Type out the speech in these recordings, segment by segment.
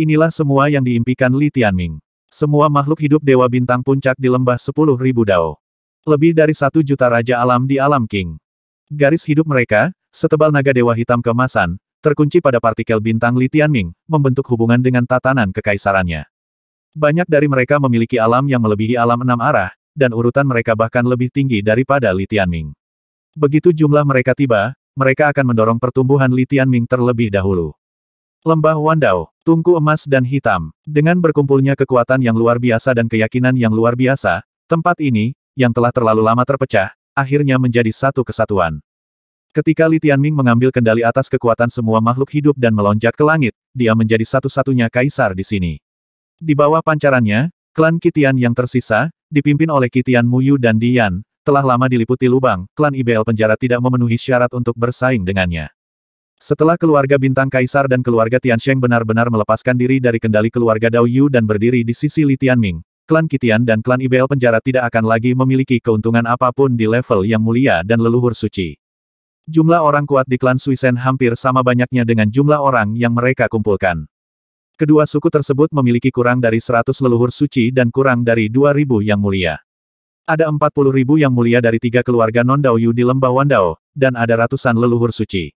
Inilah semua yang diimpikan Li Tianming. Semua makhluk hidup Dewa Bintang Puncak di lembah sepuluh ribu Dao. Lebih dari satu juta Raja Alam di Alam King. Garis hidup mereka, setebal naga Dewa Hitam kemasan, terkunci pada partikel bintang Li Tianming, membentuk hubungan dengan tatanan kekaisarannya. Banyak dari mereka memiliki alam yang melebihi alam enam arah, dan urutan mereka bahkan lebih tinggi daripada Li Tianming. Begitu jumlah mereka tiba, mereka akan mendorong pertumbuhan Li Tianming terlebih dahulu. Lembah Wandao, tungku emas dan hitam. Dengan berkumpulnya kekuatan yang luar biasa dan keyakinan yang luar biasa, tempat ini, yang telah terlalu lama terpecah, akhirnya menjadi satu kesatuan. Ketika Li Tianming mengambil kendali atas kekuatan semua makhluk hidup dan melonjak ke langit, dia menjadi satu-satunya kaisar di sini. Di bawah pancarannya, klan Kitian yang tersisa, dipimpin oleh Kitian Muyu dan Dian, telah lama diliputi lubang, klan IBL penjara tidak memenuhi syarat untuk bersaing dengannya. Setelah keluarga bintang kaisar dan keluarga Tiansheng benar-benar melepaskan diri dari kendali keluarga Dao Yu dan berdiri di sisi Li Tianming, klan Kitian dan klan Ibel penjara tidak akan lagi memiliki keuntungan apapun di level yang mulia dan leluhur suci. Jumlah orang kuat di klan Suisen hampir sama banyaknya dengan jumlah orang yang mereka kumpulkan. Kedua suku tersebut memiliki kurang dari 100 leluhur suci dan kurang dari 2.000 yang mulia. Ada 40.000 yang mulia dari tiga keluarga non Dao Yu di lembah Wandao, dan ada ratusan leluhur suci.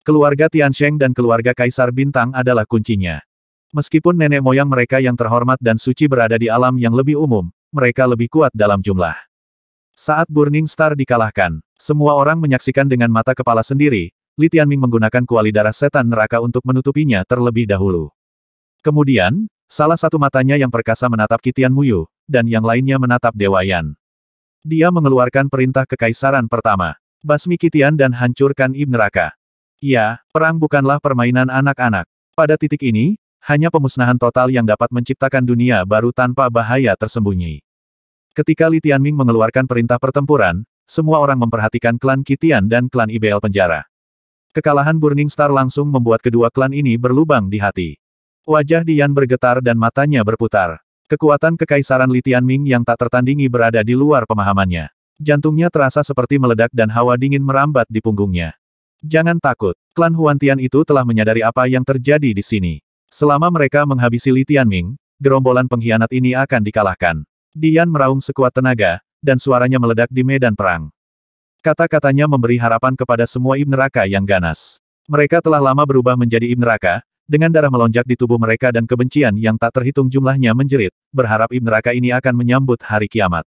Keluarga Tian Sheng dan keluarga Kaisar Bintang adalah kuncinya. Meskipun nenek moyang mereka yang terhormat dan suci berada di alam yang lebih umum, mereka lebih kuat dalam jumlah. Saat Burning Star dikalahkan, semua orang menyaksikan dengan mata kepala sendiri, Li Tianming menggunakan kuali darah setan neraka untuk menutupinya terlebih dahulu. Kemudian, salah satu matanya yang perkasa menatap Kitian Muyu, dan yang lainnya menatap Dewa Yan. Dia mengeluarkan perintah kekaisaran pertama. Basmi Kitian dan hancurkan Ibn Neraka. Ya, perang bukanlah permainan anak-anak. Pada titik ini, hanya pemusnahan total yang dapat menciptakan dunia baru tanpa bahaya tersembunyi. Ketika Li Tianming mengeluarkan perintah pertempuran, semua orang memperhatikan klan Kitian dan klan IBL penjara. Kekalahan Burning Star langsung membuat kedua klan ini berlubang di hati. Wajah Dian bergetar dan matanya berputar. Kekuatan kekaisaran Li Tianming yang tak tertandingi berada di luar pemahamannya. Jantungnya terasa seperti meledak dan hawa dingin merambat di punggungnya. Jangan takut, klan Huantian itu telah menyadari apa yang terjadi di sini. Selama mereka menghabisi Li Tianming, gerombolan pengkhianat ini akan dikalahkan. Dian meraung sekuat tenaga, dan suaranya meledak di medan perang. Kata-katanya memberi harapan kepada semua ibn neraka yang ganas. Mereka telah lama berubah menjadi ibn neraka, dengan darah melonjak di tubuh mereka dan kebencian yang tak terhitung jumlahnya menjerit, berharap ibn neraka ini akan menyambut hari kiamat.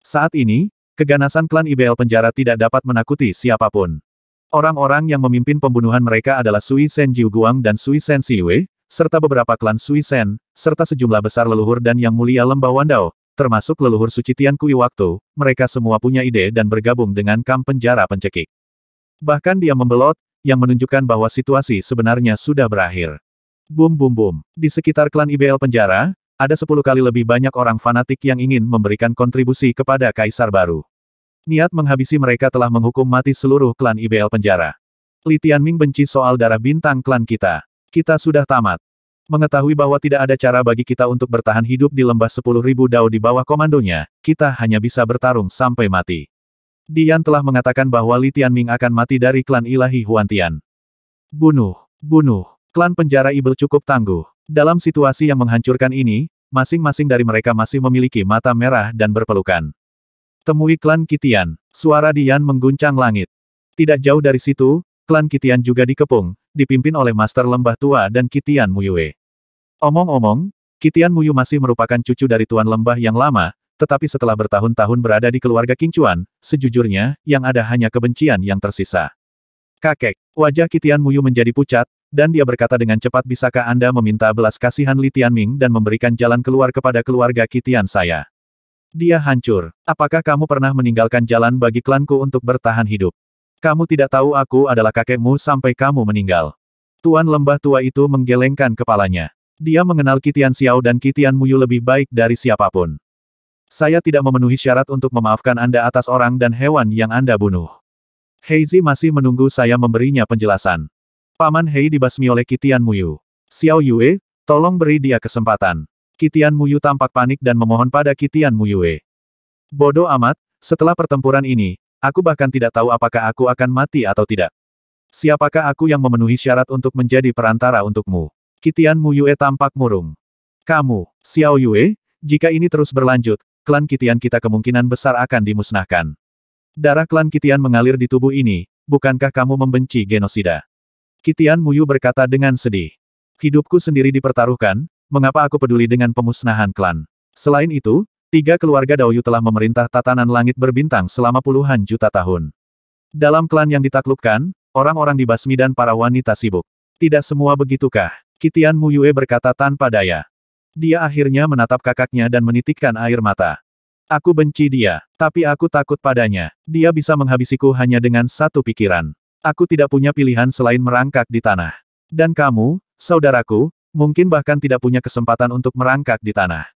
Saat ini, keganasan klan IBL penjara tidak dapat menakuti siapapun. Orang-orang yang memimpin pembunuhan mereka adalah Sui Sen Jiu Guang dan Sui Sen Siwe, serta beberapa klan Sui Sen, serta sejumlah besar leluhur dan yang mulia lembah Wandao, termasuk leluhur suci Tian Kui waktu, mereka semua punya ide dan bergabung dengan kamp penjara pencekik. Bahkan dia membelot, yang menunjukkan bahwa situasi sebenarnya sudah berakhir. Bum bum bum. Di sekitar klan IBL penjara, ada sepuluh kali lebih banyak orang fanatik yang ingin memberikan kontribusi kepada kaisar baru. Niat menghabisi mereka telah menghukum mati seluruh klan IBL penjara. Li Tianming benci soal darah bintang klan kita. Kita sudah tamat. Mengetahui bahwa tidak ada cara bagi kita untuk bertahan hidup di lembah sepuluh ribu dao di bawah komandonya, kita hanya bisa bertarung sampai mati. Dian telah mengatakan bahwa Li Tianming akan mati dari klan ilahi Huantian. Bunuh, bunuh, klan penjara Ibel cukup tangguh. Dalam situasi yang menghancurkan ini, masing-masing dari mereka masih memiliki mata merah dan berpelukan. Temui klan Kitian. Suara Dian mengguncang langit. Tidak jauh dari situ, klan Kitian juga dikepung, dipimpin oleh Master Lembah Tua dan Kitian Muyue. Omong-omong, Kitian Muyu masih merupakan cucu dari Tuan Lembah yang lama, tetapi setelah bertahun-tahun berada di keluarga Kingcuan, sejujurnya, yang ada hanya kebencian yang tersisa. Kakek, wajah Kitian Muyu menjadi pucat, dan dia berkata dengan cepat bisakah Anda meminta belas kasihan Litian Ming dan memberikan jalan keluar kepada keluarga Kitian saya. Dia hancur. Apakah kamu pernah meninggalkan jalan bagi klanku untuk bertahan hidup? Kamu tidak tahu aku adalah kakekmu sampai kamu meninggal. Tuan lembah tua itu menggelengkan kepalanya. Dia mengenal Kitian Xiao dan Kitian Muyu lebih baik dari siapapun. Saya tidak memenuhi syarat untuk memaafkan Anda atas orang dan hewan yang Anda bunuh. Heizi masih menunggu saya memberinya penjelasan. Paman Hei dibasmi oleh Kitian Muyu. Xiao Yue, tolong beri dia kesempatan. Kitian Muyu tampak panik dan memohon pada Kitian Muyue. Eh. Bodoh amat, setelah pertempuran ini, aku bahkan tidak tahu apakah aku akan mati atau tidak. Siapakah aku yang memenuhi syarat untuk menjadi perantara untukmu? Kitian Muyue eh, tampak murung. Kamu, Xiao Yue, jika ini terus berlanjut, klan Kitian kita kemungkinan besar akan dimusnahkan. Darah klan Kitian mengalir di tubuh ini, bukankah kamu membenci genosida? Kitian Muyu berkata dengan sedih. Hidupku sendiri dipertaruhkan, mengapa aku peduli dengan pemusnahan klan? Selain itu, tiga keluarga Daoyu telah memerintah tatanan langit berbintang selama puluhan juta tahun. Dalam klan yang ditaklukkan, orang-orang dibasmi dan para wanita sibuk. Tidak semua begitukah? Kitian Muyue berkata tanpa daya. Dia akhirnya menatap kakaknya dan menitikkan air mata. Aku benci dia, tapi aku takut padanya. Dia bisa menghabisiku hanya dengan satu pikiran. Aku tidak punya pilihan selain merangkak di tanah. Dan kamu, saudaraku, Mungkin bahkan tidak punya kesempatan untuk merangkak di tanah.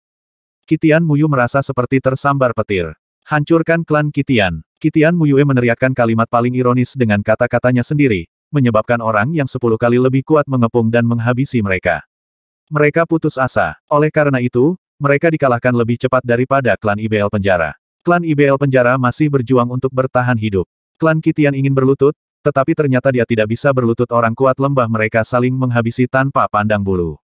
Kitian Muyu merasa seperti tersambar petir. Hancurkan klan Kitian. Kitian Muyue meneriakkan kalimat paling ironis dengan kata-katanya sendiri, menyebabkan orang yang sepuluh kali lebih kuat mengepung dan menghabisi mereka. Mereka putus asa. Oleh karena itu, mereka dikalahkan lebih cepat daripada klan IBL penjara. Klan IBL penjara masih berjuang untuk bertahan hidup. Klan Kitian ingin berlutut, tetapi ternyata dia tidak bisa berlutut orang kuat lembah mereka saling menghabisi tanpa pandang bulu.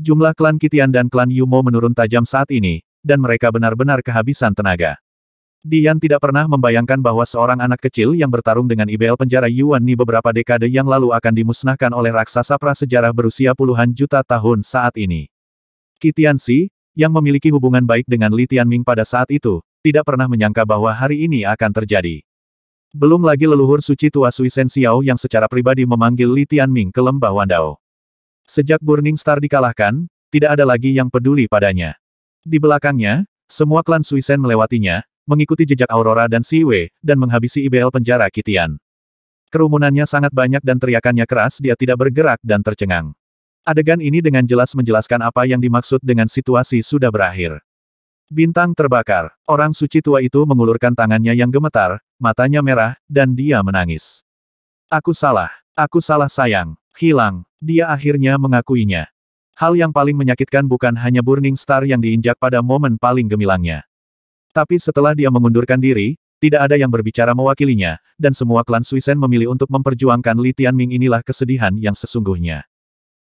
Jumlah klan Kitian dan klan Yumo menurun tajam saat ini, dan mereka benar-benar kehabisan tenaga. Dian tidak pernah membayangkan bahwa seorang anak kecil yang bertarung dengan ibel penjara Yuan Ni beberapa dekade yang lalu akan dimusnahkan oleh raksasa prasejarah berusia puluhan juta tahun saat ini. Kitian Si, yang memiliki hubungan baik dengan Li Tianming pada saat itu, tidak pernah menyangka bahwa hari ini akan terjadi. Belum lagi leluhur suci tua Sui Sen Xiao yang secara pribadi memanggil Li Tianming ke lembah Wandao. Sejak Burning Star dikalahkan, tidak ada lagi yang peduli padanya. Di belakangnya, semua klan Sui Sen melewatinya, mengikuti jejak Aurora dan Siwe, dan menghabisi IBL penjara Kitian. Kerumunannya sangat banyak dan teriakannya keras dia tidak bergerak dan tercengang. Adegan ini dengan jelas menjelaskan apa yang dimaksud dengan situasi sudah berakhir. Bintang terbakar. Orang suci tua itu mengulurkan tangannya yang gemetar, matanya merah, dan dia menangis. Aku salah. Aku salah sayang. Hilang. Dia akhirnya mengakuinya. Hal yang paling menyakitkan bukan hanya Burning Star yang diinjak pada momen paling gemilangnya. Tapi setelah dia mengundurkan diri, tidak ada yang berbicara mewakilinya, dan semua klan Suisen memilih untuk memperjuangkan Li Tianming inilah kesedihan yang sesungguhnya.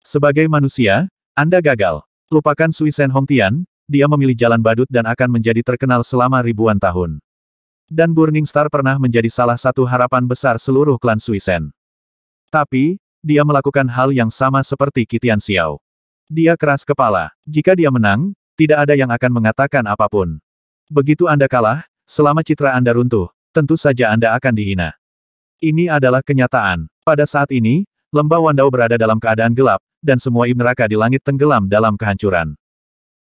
Sebagai manusia, Anda gagal. Lupakan Suisen Hongtian, dia memilih jalan badut dan akan menjadi terkenal selama ribuan tahun. Dan Burning Star pernah menjadi salah satu harapan besar seluruh klan Suisen. Tapi, dia melakukan hal yang sama seperti Kitian Xiao. Dia keras kepala. Jika dia menang, tidak ada yang akan mengatakan apapun. Begitu Anda kalah, selama citra Anda runtuh, tentu saja Anda akan dihina. Ini adalah kenyataan. Pada saat ini, lembah Wandao berada dalam keadaan gelap, dan semua ibneraka di langit tenggelam dalam kehancuran.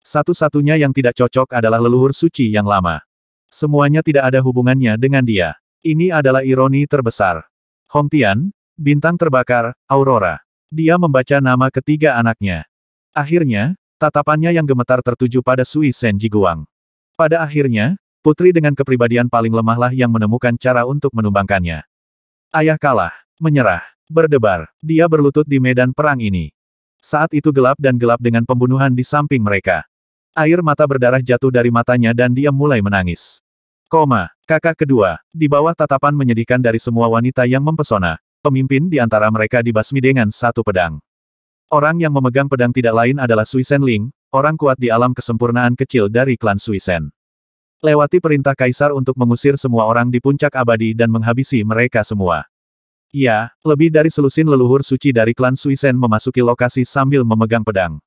Satu-satunya yang tidak cocok adalah leluhur suci yang lama. Semuanya tidak ada hubungannya dengan dia. Ini adalah ironi terbesar. Hong Tian, bintang terbakar, Aurora. Dia membaca nama ketiga anaknya. Akhirnya, tatapannya yang gemetar tertuju pada Sui Sen Jiguang. Pada akhirnya, putri dengan kepribadian paling lemahlah yang menemukan cara untuk menumbangkannya. Ayah kalah, menyerah, berdebar, dia berlutut di medan perang ini. Saat itu gelap dan gelap dengan pembunuhan di samping mereka. Air mata berdarah jatuh dari matanya dan dia mulai menangis. Koma, kakak kedua, di bawah tatapan menyedihkan dari semua wanita yang mempesona, pemimpin di antara mereka dibasmi dengan satu pedang. Orang yang memegang pedang tidak lain adalah Suisen Ling, orang kuat di alam kesempurnaan kecil dari klan Suisen. Lewati perintah kaisar untuk mengusir semua orang di puncak abadi dan menghabisi mereka semua. Ya, lebih dari selusin leluhur suci dari klan Suisen memasuki lokasi sambil memegang pedang.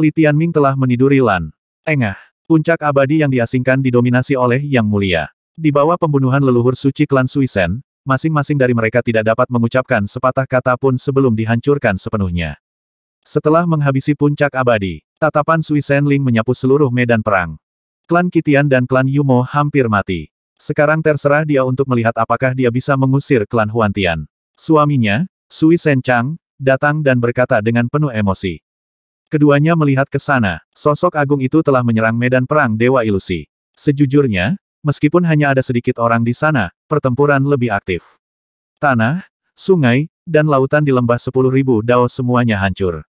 Li Tianming telah meniduri Lan. Engah. Puncak abadi yang diasingkan didominasi oleh Yang Mulia. Di bawah pembunuhan leluhur suci klan Suisen, masing-masing dari mereka tidak dapat mengucapkan sepatah kata pun sebelum dihancurkan sepenuhnya. Setelah menghabisi puncak abadi, tatapan Suisen Ling menyapu seluruh medan perang. Klan Kitian dan klan Yumo hampir mati. Sekarang terserah dia untuk melihat apakah dia bisa mengusir klan Huantian. Suaminya, Sui Sen Chang, datang dan berkata dengan penuh emosi. Keduanya melihat ke sana, sosok agung itu telah menyerang medan perang Dewa Ilusi. Sejujurnya, meskipun hanya ada sedikit orang di sana, pertempuran lebih aktif. Tanah, sungai, dan lautan di lembah sepuluh ribu dao semuanya hancur.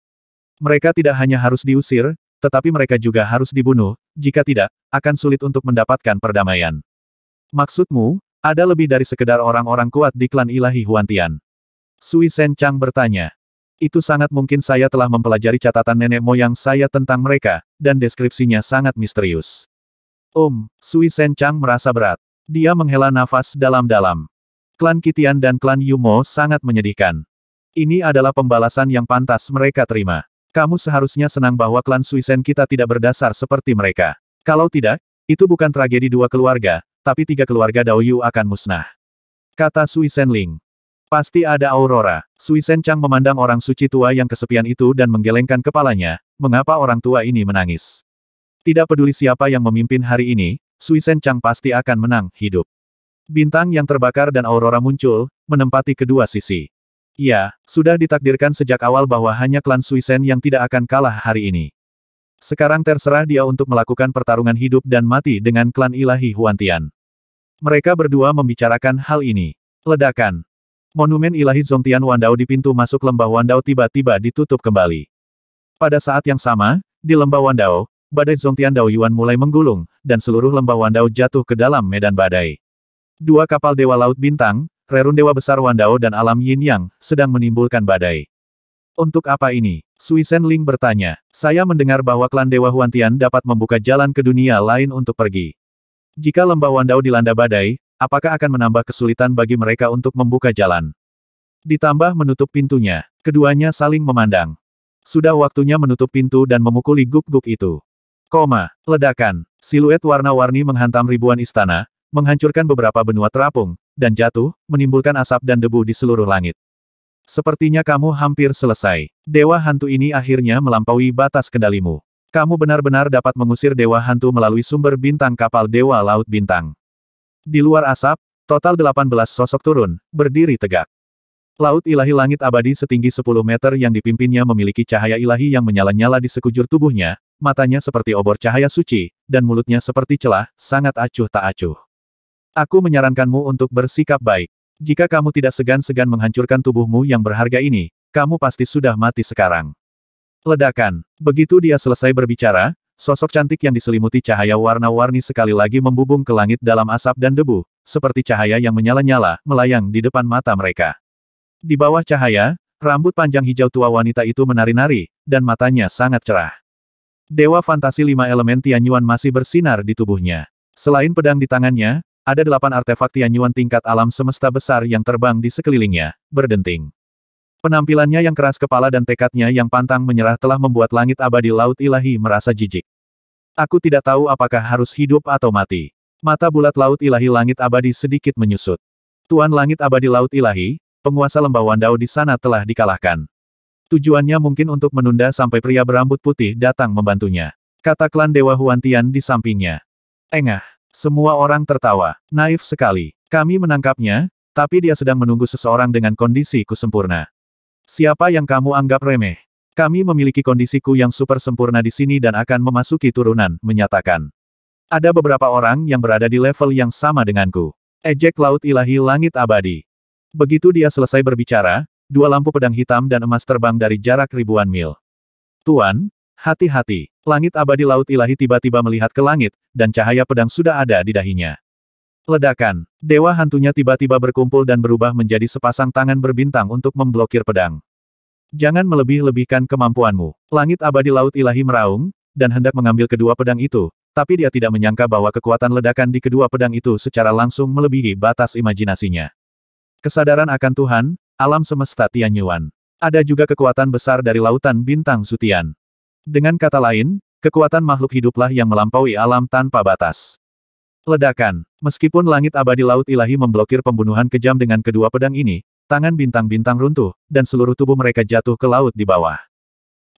Mereka tidak hanya harus diusir, tetapi mereka juga harus dibunuh, jika tidak, akan sulit untuk mendapatkan perdamaian. Maksudmu, ada lebih dari sekedar orang-orang kuat di klan ilahi Huantian? Sui Sen Chang bertanya. Itu sangat mungkin saya telah mempelajari catatan nenek moyang saya tentang mereka, dan deskripsinya sangat misterius. Om, Sui Sen Chang merasa berat. Dia menghela nafas dalam-dalam. Klan Kitian dan klan Yumo sangat menyedihkan. Ini adalah pembalasan yang pantas mereka terima. Kamu seharusnya senang bahwa klan Suisen kita tidak berdasar seperti mereka. Kalau tidak, itu bukan tragedi dua keluarga, tapi tiga keluarga Daoyu akan musnah. Kata Sui Ling. Pasti ada aurora. Sui Sen Chang memandang orang suci tua yang kesepian itu dan menggelengkan kepalanya, mengapa orang tua ini menangis. Tidak peduli siapa yang memimpin hari ini, Sui Sen Chang pasti akan menang, hidup. Bintang yang terbakar dan aurora muncul, menempati kedua sisi. Ya, sudah ditakdirkan sejak awal bahwa hanya klan Sui Sen yang tidak akan kalah hari ini. Sekarang terserah dia untuk melakukan pertarungan hidup dan mati dengan klan ilahi Huantian. Mereka berdua membicarakan hal ini. Ledakan. Monumen ilahi Zongtian Wandao di pintu masuk lembah Wandao tiba-tiba ditutup kembali. Pada saat yang sama, di lembah Wandao, badai Zongtian Dao Yuan mulai menggulung, dan seluruh lembah Wandao jatuh ke dalam medan badai. Dua kapal Dewa Laut Bintang, Rerun Dewa Besar Wandao dan Alam Yin Yang, sedang menimbulkan badai. Untuk apa ini? Sui Sen Ling bertanya. Saya mendengar bahwa klan Dewa Huantian dapat membuka jalan ke dunia lain untuk pergi. Jika lembah Wandao dilanda badai, Apakah akan menambah kesulitan bagi mereka untuk membuka jalan? Ditambah menutup pintunya, keduanya saling memandang. Sudah waktunya menutup pintu dan memukuli guk-guk itu. Koma, ledakan, siluet warna-warni menghantam ribuan istana, menghancurkan beberapa benua terapung, dan jatuh, menimbulkan asap dan debu di seluruh langit. Sepertinya kamu hampir selesai. Dewa hantu ini akhirnya melampaui batas kendalimu. Kamu benar-benar dapat mengusir dewa hantu melalui sumber bintang kapal Dewa Laut Bintang. Di luar asap, total 18 sosok turun, berdiri tegak. Laut ilahi langit abadi setinggi 10 meter yang dipimpinnya memiliki cahaya ilahi yang menyala-nyala di sekujur tubuhnya, matanya seperti obor cahaya suci, dan mulutnya seperti celah, sangat acuh tak acuh. Aku menyarankanmu untuk bersikap baik. Jika kamu tidak segan-segan menghancurkan tubuhmu yang berharga ini, kamu pasti sudah mati sekarang. Ledakan. Begitu dia selesai berbicara, Sosok cantik yang diselimuti cahaya warna-warni sekali lagi membubung ke langit dalam asap dan debu, seperti cahaya yang menyala-nyala, melayang di depan mata mereka. Di bawah cahaya, rambut panjang hijau tua wanita itu menari-nari, dan matanya sangat cerah. Dewa fantasi lima elemen Tianyuan masih bersinar di tubuhnya. Selain pedang di tangannya, ada delapan artefak Tianyuan tingkat alam semesta besar yang terbang di sekelilingnya, berdenting. Penampilannya yang keras kepala dan tekadnya yang pantang menyerah telah membuat langit abadi laut ilahi merasa jijik. Aku tidak tahu apakah harus hidup atau mati. Mata bulat laut ilahi langit abadi sedikit menyusut. Tuan langit abadi laut ilahi, penguasa lembah Wandau di sana telah dikalahkan. Tujuannya mungkin untuk menunda sampai pria berambut putih datang membantunya. Kata klan Dewa Huantian di sampingnya. Engah, semua orang tertawa, naif sekali. Kami menangkapnya, tapi dia sedang menunggu seseorang dengan kondisi kusempurna. Siapa yang kamu anggap remeh? Kami memiliki kondisiku yang super sempurna di sini dan akan memasuki turunan, menyatakan. Ada beberapa orang yang berada di level yang sama denganku. Ejek laut ilahi langit abadi. Begitu dia selesai berbicara, dua lampu pedang hitam dan emas terbang dari jarak ribuan mil. Tuan, hati-hati. Langit abadi laut ilahi tiba-tiba melihat ke langit, dan cahaya pedang sudah ada di dahinya. Ledakan. Dewa hantunya tiba-tiba berkumpul dan berubah menjadi sepasang tangan berbintang untuk memblokir pedang. Jangan melebih-lebihkan kemampuanmu. Langit abadi laut ilahi meraung, dan hendak mengambil kedua pedang itu, tapi dia tidak menyangka bahwa kekuatan ledakan di kedua pedang itu secara langsung melebihi batas imajinasinya. Kesadaran akan Tuhan, alam semesta Tianyuan. Ada juga kekuatan besar dari lautan bintang Sutian. Dengan kata lain, kekuatan makhluk hiduplah yang melampaui alam tanpa batas. Ledakan. Meskipun langit abadi laut ilahi memblokir pembunuhan kejam dengan kedua pedang ini, tangan bintang-bintang runtuh, dan seluruh tubuh mereka jatuh ke laut di bawah.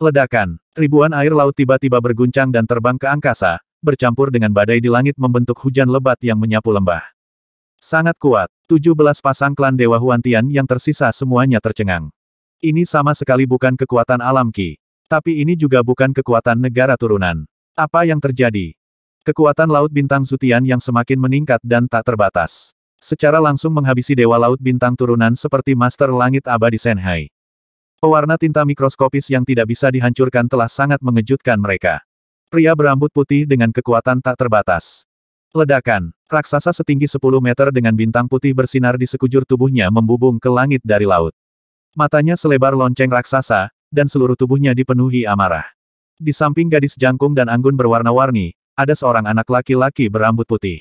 Ledakan. Ribuan air laut tiba-tiba berguncang dan terbang ke angkasa, bercampur dengan badai di langit membentuk hujan lebat yang menyapu lembah. Sangat kuat. 17 pasang klan Dewa Huantian yang tersisa semuanya tercengang. Ini sama sekali bukan kekuatan alam Ki. Tapi ini juga bukan kekuatan negara turunan. Apa yang terjadi? Kekuatan Laut Bintang Zutian yang semakin meningkat dan tak terbatas. Secara langsung menghabisi Dewa Laut Bintang turunan seperti Master Langit Abadi Senhai. Pewarna tinta mikroskopis yang tidak bisa dihancurkan telah sangat mengejutkan mereka. Pria berambut putih dengan kekuatan tak terbatas. Ledakan, raksasa setinggi 10 meter dengan bintang putih bersinar di sekujur tubuhnya membubung ke langit dari laut. Matanya selebar lonceng raksasa, dan seluruh tubuhnya dipenuhi amarah. Di samping gadis jangkung dan anggun berwarna-warni, ada seorang anak laki-laki berambut putih.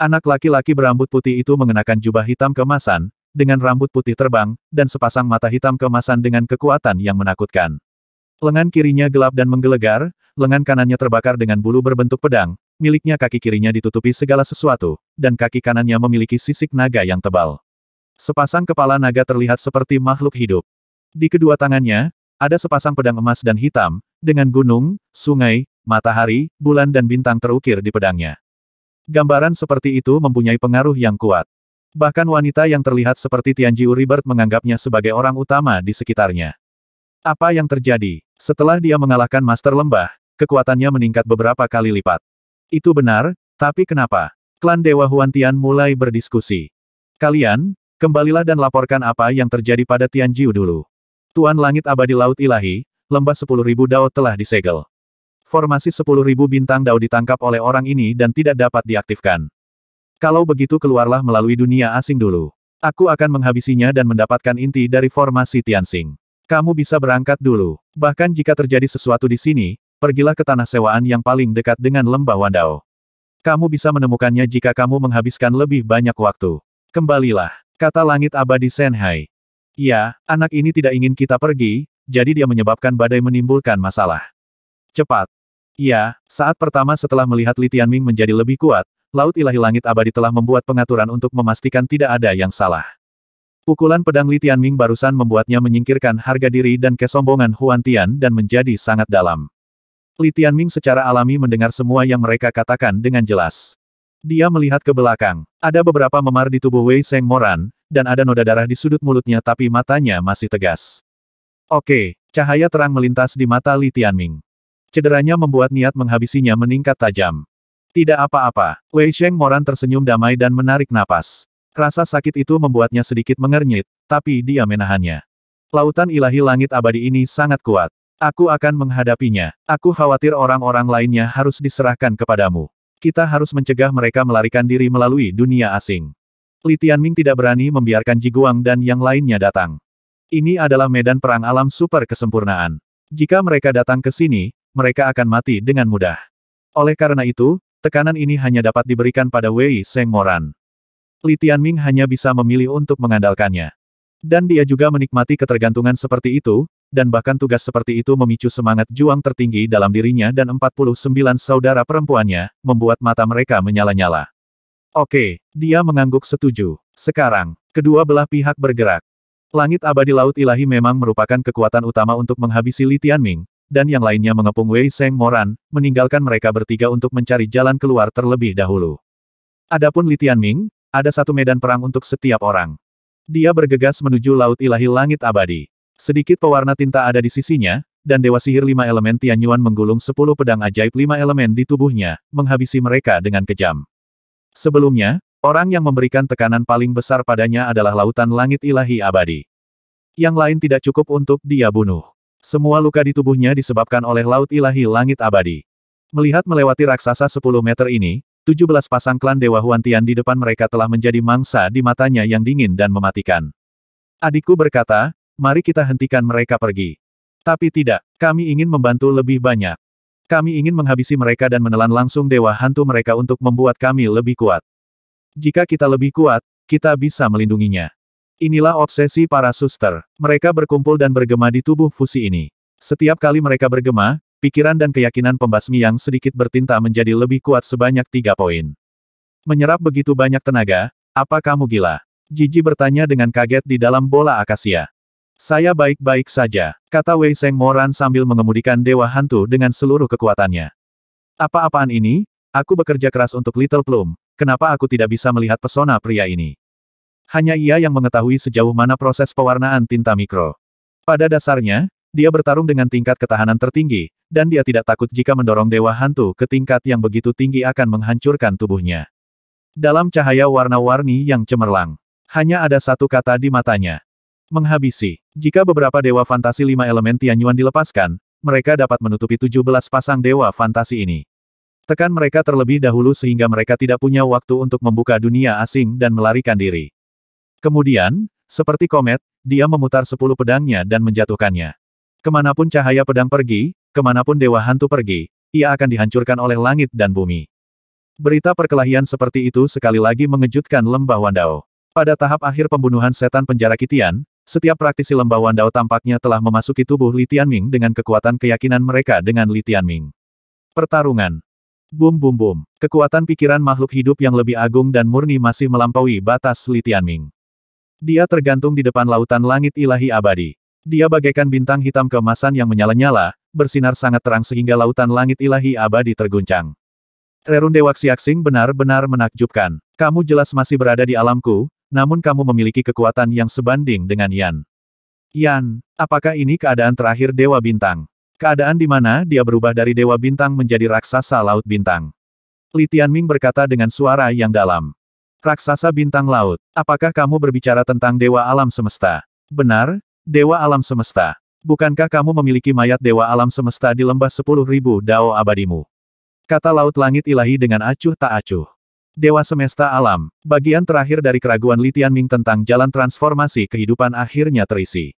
Anak laki-laki berambut putih itu mengenakan jubah hitam kemasan, dengan rambut putih terbang, dan sepasang mata hitam kemasan dengan kekuatan yang menakutkan. Lengan kirinya gelap dan menggelegar, lengan kanannya terbakar dengan bulu berbentuk pedang, miliknya kaki kirinya ditutupi segala sesuatu, dan kaki kanannya memiliki sisik naga yang tebal. Sepasang kepala naga terlihat seperti makhluk hidup. Di kedua tangannya, ada sepasang pedang emas dan hitam, dengan gunung, sungai, matahari, bulan dan bintang terukir di pedangnya. Gambaran seperti itu mempunyai pengaruh yang kuat. Bahkan wanita yang terlihat seperti Tianji Uribert menganggapnya sebagai orang utama di sekitarnya. Apa yang terjadi? Setelah dia mengalahkan Master Lembah, kekuatannya meningkat beberapa kali lipat. Itu benar, tapi kenapa? Klan Dewa Huantian mulai berdiskusi. Kalian, kembalilah dan laporkan apa yang terjadi pada Tianjiu dulu. Tuan Langit Abadi Laut Ilahi, lembah 10.000 Dao telah disegel. Formasi 10.000 bintang Dao ditangkap oleh orang ini dan tidak dapat diaktifkan. Kalau begitu keluarlah melalui dunia asing dulu. Aku akan menghabisinya dan mendapatkan inti dari formasi Tianxing. Kamu bisa berangkat dulu. Bahkan jika terjadi sesuatu di sini, pergilah ke tanah sewaan yang paling dekat dengan lembah Wandao. Kamu bisa menemukannya jika kamu menghabiskan lebih banyak waktu. Kembalilah, kata langit abadi Senhai. Ya, anak ini tidak ingin kita pergi, jadi dia menyebabkan badai menimbulkan masalah. Cepat, Iya, saat pertama setelah melihat Li Tianming menjadi lebih kuat, Laut Ilahi Langit Abadi telah membuat pengaturan untuk memastikan tidak ada yang salah. Pukulan pedang Li Tianming barusan membuatnya menyingkirkan harga diri dan kesombongan Huan Tian dan menjadi sangat dalam. Li Tianming secara alami mendengar semua yang mereka katakan dengan jelas. Dia melihat ke belakang. Ada beberapa memar di tubuh Wei Seng Moran, dan ada noda darah di sudut mulutnya tapi matanya masih tegas. Oke, cahaya terang melintas di mata Li Tianming. Cederanya membuat niat menghabisinya meningkat tajam. Tidak apa-apa, Wei Sheng Moran tersenyum damai dan menarik napas. Rasa sakit itu membuatnya sedikit mengernyit, tapi dia menahannya. Lautan ilahi langit abadi ini sangat kuat. Aku akan menghadapinya. Aku khawatir orang-orang lainnya harus diserahkan kepadamu. Kita harus mencegah mereka melarikan diri melalui dunia asing. Li Tianming tidak berani membiarkan Ji Guang dan yang lainnya datang. Ini adalah medan perang alam super kesempurnaan. Jika mereka datang ke sini, mereka akan mati dengan mudah. Oleh karena itu, tekanan ini hanya dapat diberikan pada Wei Seng Moran. Li Tianming hanya bisa memilih untuk mengandalkannya. Dan dia juga menikmati ketergantungan seperti itu, dan bahkan tugas seperti itu memicu semangat juang tertinggi dalam dirinya dan 49 saudara perempuannya, membuat mata mereka menyala-nyala. Oke, dia mengangguk setuju. Sekarang, kedua belah pihak bergerak. Langit abadi Laut Ilahi memang merupakan kekuatan utama untuk menghabisi Li Tianming, dan yang lainnya mengepung Wei Seng Moran, meninggalkan mereka bertiga untuk mencari jalan keluar terlebih dahulu. Adapun Litian Ming, ada satu medan perang untuk setiap orang. Dia bergegas menuju Laut Ilahi Langit Abadi. Sedikit pewarna tinta ada di sisinya, dan Dewa Sihir Lima Elemen Tianyuan menggulung sepuluh pedang ajaib lima elemen di tubuhnya, menghabisi mereka dengan kejam. Sebelumnya, orang yang memberikan tekanan paling besar padanya adalah Lautan Langit Ilahi Abadi. Yang lain tidak cukup untuk dia bunuh. Semua luka di tubuhnya disebabkan oleh laut ilahi langit abadi. Melihat melewati raksasa 10 meter ini, 17 pasang klan Dewa Huantian di depan mereka telah menjadi mangsa di matanya yang dingin dan mematikan. Adikku berkata, mari kita hentikan mereka pergi. Tapi tidak, kami ingin membantu lebih banyak. Kami ingin menghabisi mereka dan menelan langsung Dewa Hantu mereka untuk membuat kami lebih kuat. Jika kita lebih kuat, kita bisa melindunginya. Inilah obsesi para suster. Mereka berkumpul dan bergema di tubuh fusi ini. Setiap kali mereka bergema, pikiran dan keyakinan pembasmi yang sedikit bertinta menjadi lebih kuat sebanyak tiga poin. Menyerap begitu banyak tenaga, apa kamu gila? Jiji bertanya dengan kaget di dalam bola akasia. Saya baik-baik saja, kata Wei Seng Moran sambil mengemudikan Dewa Hantu dengan seluruh kekuatannya. Apa-apaan ini? Aku bekerja keras untuk Little Plum. kenapa aku tidak bisa melihat pesona pria ini? Hanya ia yang mengetahui sejauh mana proses pewarnaan tinta mikro. Pada dasarnya, dia bertarung dengan tingkat ketahanan tertinggi, dan dia tidak takut jika mendorong dewa hantu ke tingkat yang begitu tinggi akan menghancurkan tubuhnya. Dalam cahaya warna-warni yang cemerlang, hanya ada satu kata di matanya. Menghabisi. Jika beberapa dewa fantasi lima elemen Tianyuan dilepaskan, mereka dapat menutupi 17 pasang dewa fantasi ini. Tekan mereka terlebih dahulu sehingga mereka tidak punya waktu untuk membuka dunia asing dan melarikan diri. Kemudian, seperti komet, dia memutar sepuluh pedangnya dan menjatuhkannya. Kemanapun cahaya pedang pergi, kemanapun dewa hantu pergi, ia akan dihancurkan oleh langit dan bumi. Berita perkelahian seperti itu sekali lagi mengejutkan lembah Wandao. Pada tahap akhir pembunuhan setan penjara Kitian, setiap praktisi lembah Wandao tampaknya telah memasuki tubuh Li Tianming dengan kekuatan keyakinan mereka dengan Li Tianming. Pertarungan Bum bum bum, kekuatan pikiran makhluk hidup yang lebih agung dan murni masih melampaui batas Li Tianming. Dia tergantung di depan lautan langit ilahi abadi. Dia bagaikan bintang hitam keemasan yang menyala-nyala, bersinar sangat terang sehingga lautan langit ilahi abadi terguncang. Rerun Dewa Xiaxing benar-benar menakjubkan. Kamu jelas masih berada di alamku, namun kamu memiliki kekuatan yang sebanding dengan Yan. Yan, apakah ini keadaan terakhir Dewa Bintang? Keadaan di mana dia berubah dari Dewa Bintang menjadi raksasa Laut Bintang. Li Tianming berkata dengan suara yang dalam. Raksasa bintang laut, apakah kamu berbicara tentang dewa alam semesta? Benar, dewa alam semesta. Bukankah kamu memiliki mayat dewa alam semesta di lembah sepuluh ribu dao abadimu? Kata laut langit ilahi dengan acuh tak acuh. Dewa semesta alam, bagian terakhir dari keraguan Litian Ming tentang jalan transformasi kehidupan akhirnya terisi.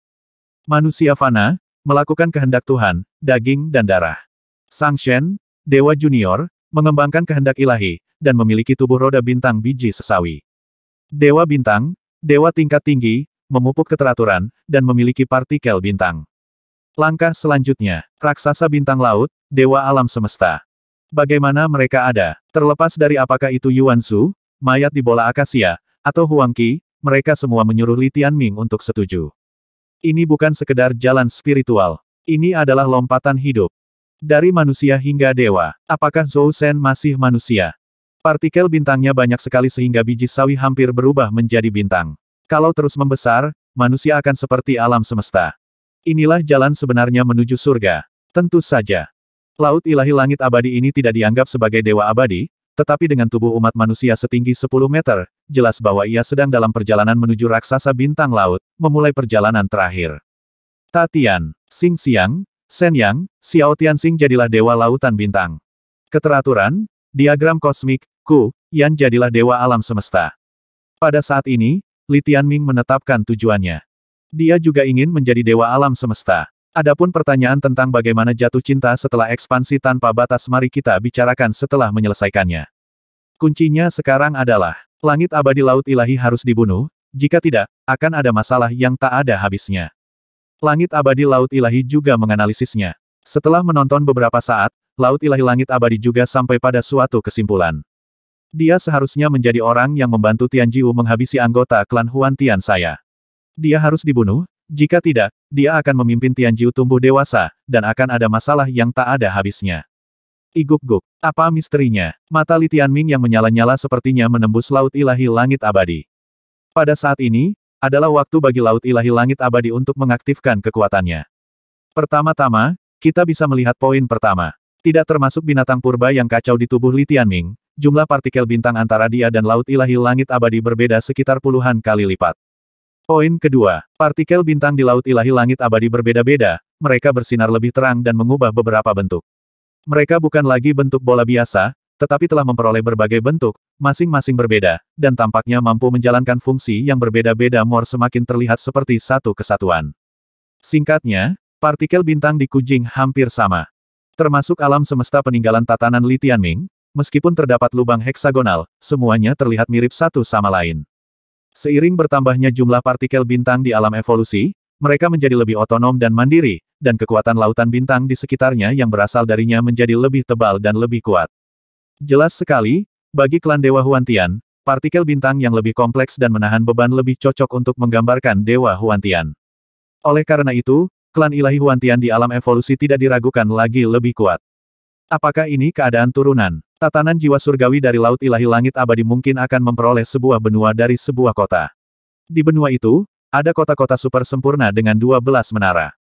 Manusia fana, melakukan kehendak Tuhan, daging dan darah. Sang Shen, Dewa Junior, mengembangkan kehendak ilahi, dan memiliki tubuh roda bintang biji sesawi. Dewa bintang, dewa tingkat tinggi, memupuk keteraturan, dan memiliki partikel bintang. Langkah selanjutnya, raksasa bintang laut, dewa alam semesta. Bagaimana mereka ada? Terlepas dari apakah itu Yuan Su, mayat di bola akasia, atau Huang Qi, mereka semua menyuruh Li Tianming untuk setuju. Ini bukan sekedar jalan spiritual. Ini adalah lompatan hidup. Dari manusia hingga dewa, apakah Zhou Shen masih manusia? Partikel bintangnya banyak sekali sehingga biji sawi hampir berubah menjadi bintang. Kalau terus membesar, manusia akan seperti alam semesta. Inilah jalan sebenarnya menuju surga. Tentu saja. Laut ilahi langit abadi ini tidak dianggap sebagai dewa abadi, tetapi dengan tubuh umat manusia setinggi 10 meter, jelas bahwa ia sedang dalam perjalanan menuju raksasa bintang laut, memulai perjalanan terakhir. Tatian, Sing Siang, Sen Yang, Xiao Sing jadilah dewa lautan bintang. Keteraturan, Diagram kosmik, Ku, Yan jadilah dewa alam semesta. Pada saat ini, Li Tianming menetapkan tujuannya. Dia juga ingin menjadi dewa alam semesta. Adapun pertanyaan tentang bagaimana jatuh cinta setelah ekspansi tanpa batas mari kita bicarakan setelah menyelesaikannya. Kuncinya sekarang adalah, langit abadi laut ilahi harus dibunuh, jika tidak, akan ada masalah yang tak ada habisnya. Langit abadi laut ilahi juga menganalisisnya. Setelah menonton beberapa saat, laut ilahi langit abadi juga sampai pada suatu kesimpulan. Dia seharusnya menjadi orang yang membantu Tian Jiu menghabisi anggota klan Huan Tian saya. Dia harus dibunuh, jika tidak, dia akan memimpin Tian Jiu tumbuh dewasa, dan akan ada masalah yang tak ada habisnya. Iguk-guk, apa misterinya? Mata Li Tian Ming yang menyala-nyala sepertinya menembus laut ilahi langit abadi. Pada saat ini, adalah waktu bagi laut ilahi langit abadi untuk mengaktifkan kekuatannya. Pertama-tama, kita bisa melihat poin pertama. Tidak termasuk binatang purba yang kacau di tubuh Li Tianming, jumlah partikel bintang antara dia dan Laut Ilahi Langit Abadi berbeda sekitar puluhan kali lipat. Poin kedua, partikel bintang di Laut Ilahi Langit Abadi berbeda-beda, mereka bersinar lebih terang dan mengubah beberapa bentuk. Mereka bukan lagi bentuk bola biasa, tetapi telah memperoleh berbagai bentuk, masing-masing berbeda, dan tampaknya mampu menjalankan fungsi yang berbeda-beda Mor semakin terlihat seperti satu kesatuan. Singkatnya, partikel bintang di Kujing hampir sama. Termasuk alam semesta peninggalan tatanan Li Tianming, meskipun terdapat lubang heksagonal, semuanya terlihat mirip satu sama lain. Seiring bertambahnya jumlah partikel bintang di alam evolusi, mereka menjadi lebih otonom dan mandiri, dan kekuatan lautan bintang di sekitarnya yang berasal darinya menjadi lebih tebal dan lebih kuat. Jelas sekali, bagi klan Dewa Huantian, partikel bintang yang lebih kompleks dan menahan beban lebih cocok untuk menggambarkan Dewa Huantian. Oleh karena itu, Klan ilahi Huantian di alam evolusi tidak diragukan lagi lebih kuat. Apakah ini keadaan turunan? Tatanan jiwa surgawi dari laut ilahi langit abadi mungkin akan memperoleh sebuah benua dari sebuah kota. Di benua itu, ada kota-kota super sempurna dengan 12 menara.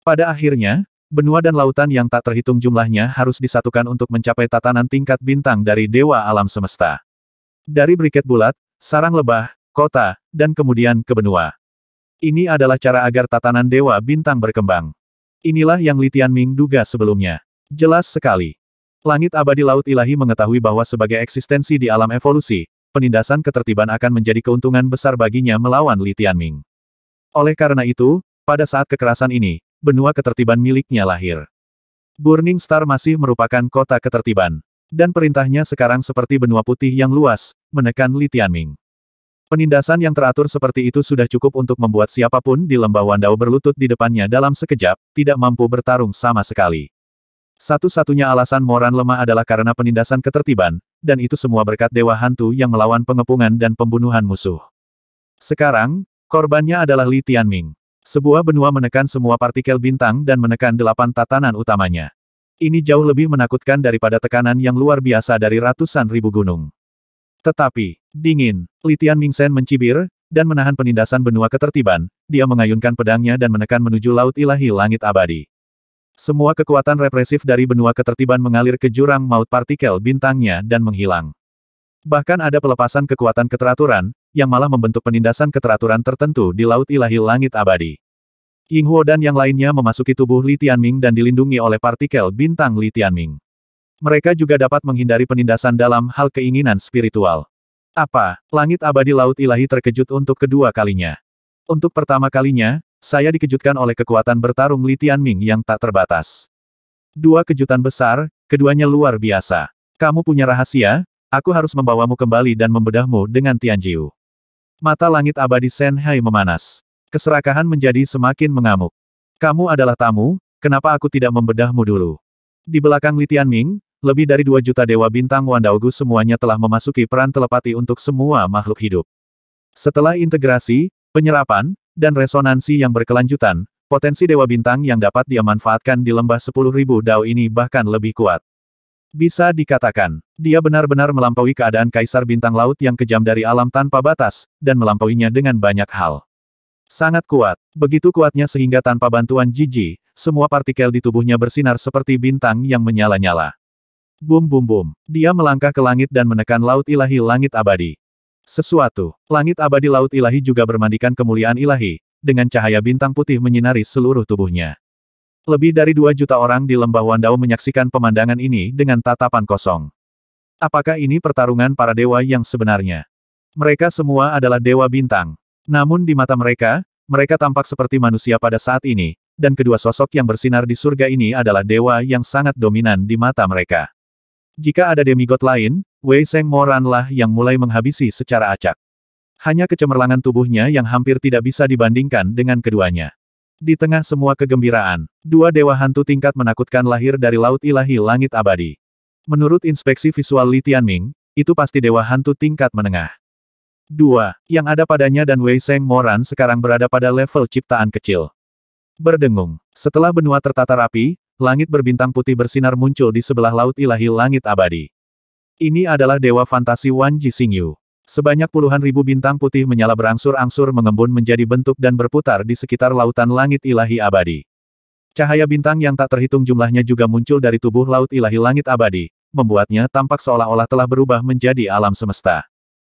Pada akhirnya, benua dan lautan yang tak terhitung jumlahnya harus disatukan untuk mencapai tatanan tingkat bintang dari dewa alam semesta. Dari briket bulat, sarang lebah, kota, dan kemudian ke benua. Ini adalah cara agar tatanan Dewa Bintang berkembang. Inilah yang Li Tianming duga sebelumnya. Jelas sekali. Langit abadi Laut Ilahi mengetahui bahwa sebagai eksistensi di alam evolusi, penindasan ketertiban akan menjadi keuntungan besar baginya melawan Li Tianming. Oleh karena itu, pada saat kekerasan ini, benua ketertiban miliknya lahir. Burning Star masih merupakan kota ketertiban. Dan perintahnya sekarang seperti benua putih yang luas, menekan Li Tianming. Penindasan yang teratur seperti itu sudah cukup untuk membuat siapapun di lembah Wandao berlutut di depannya dalam sekejap, tidak mampu bertarung sama sekali. Satu-satunya alasan Moran lemah adalah karena penindasan ketertiban, dan itu semua berkat Dewa Hantu yang melawan pengepungan dan pembunuhan musuh. Sekarang, korbannya adalah Li Tianming. Sebuah benua menekan semua partikel bintang dan menekan delapan tatanan utamanya. Ini jauh lebih menakutkan daripada tekanan yang luar biasa dari ratusan ribu gunung. Tetapi, dingin, Litian Mingsen mencibir, dan menahan penindasan benua ketertiban, dia mengayunkan pedangnya dan menekan menuju Laut Ilahi Langit Abadi. Semua kekuatan represif dari benua ketertiban mengalir ke jurang maut partikel bintangnya dan menghilang. Bahkan ada pelepasan kekuatan keteraturan, yang malah membentuk penindasan keteraturan tertentu di Laut Ilahi Langit Abadi. Ying Huo dan yang lainnya memasuki tubuh Li Tianming dan dilindungi oleh partikel bintang Li Tianming. Mereka juga dapat menghindari penindasan dalam hal keinginan spiritual. Apa, langit abadi laut ilahi terkejut untuk kedua kalinya. Untuk pertama kalinya, saya dikejutkan oleh kekuatan bertarung Li Tianming yang tak terbatas. Dua kejutan besar, keduanya luar biasa. Kamu punya rahasia, aku harus membawamu kembali dan membedahmu dengan Tianjiu. Mata langit abadi Senhai memanas. Keserakahan menjadi semakin mengamuk. Kamu adalah tamu, kenapa aku tidak membedahmu dulu? Di belakang Li Tianming, lebih dari dua juta dewa bintang Wandaugu semuanya telah memasuki peran telepati untuk semua makhluk hidup. Setelah integrasi, penyerapan, dan resonansi yang berkelanjutan, potensi dewa bintang yang dapat dia manfaatkan di lembah sepuluh ribu dao ini bahkan lebih kuat. Bisa dikatakan, dia benar-benar melampaui keadaan kaisar bintang laut yang kejam dari alam tanpa batas, dan melampauinya dengan banyak hal. Sangat kuat, begitu kuatnya sehingga tanpa bantuan Jiji, semua partikel di tubuhnya bersinar seperti bintang yang menyala-nyala. Bum bum bum. Dia melangkah ke langit dan menekan laut ilahi langit abadi. Sesuatu. Langit abadi laut ilahi juga bermandikan kemuliaan ilahi, dengan cahaya bintang putih menyinari seluruh tubuhnya. Lebih dari dua juta orang di lembah Wandao menyaksikan pemandangan ini dengan tatapan kosong. Apakah ini pertarungan para dewa yang sebenarnya? Mereka semua adalah dewa bintang. Namun di mata mereka, mereka tampak seperti manusia pada saat ini, dan kedua sosok yang bersinar di surga ini adalah dewa yang sangat dominan di mata mereka. Jika ada demigod lain, Wei Seng Moranlah yang mulai menghabisi secara acak. Hanya kecemerlangan tubuhnya yang hampir tidak bisa dibandingkan dengan keduanya. Di tengah semua kegembiraan, dua dewa hantu tingkat menakutkan lahir dari laut ilahi langit abadi. Menurut inspeksi visual Li Tianming, itu pasti dewa hantu tingkat menengah. Dua, yang ada padanya dan Wei Seng Moran sekarang berada pada level ciptaan kecil. Berdengung. Setelah benua tertata rapi, langit berbintang putih bersinar muncul di sebelah laut ilahi langit abadi. Ini adalah dewa fantasi Wan Ji Yu. Sebanyak puluhan ribu bintang putih menyala berangsur-angsur mengembun menjadi bentuk dan berputar di sekitar lautan langit ilahi abadi. Cahaya bintang yang tak terhitung jumlahnya juga muncul dari tubuh laut ilahi langit abadi, membuatnya tampak seolah-olah telah berubah menjadi alam semesta.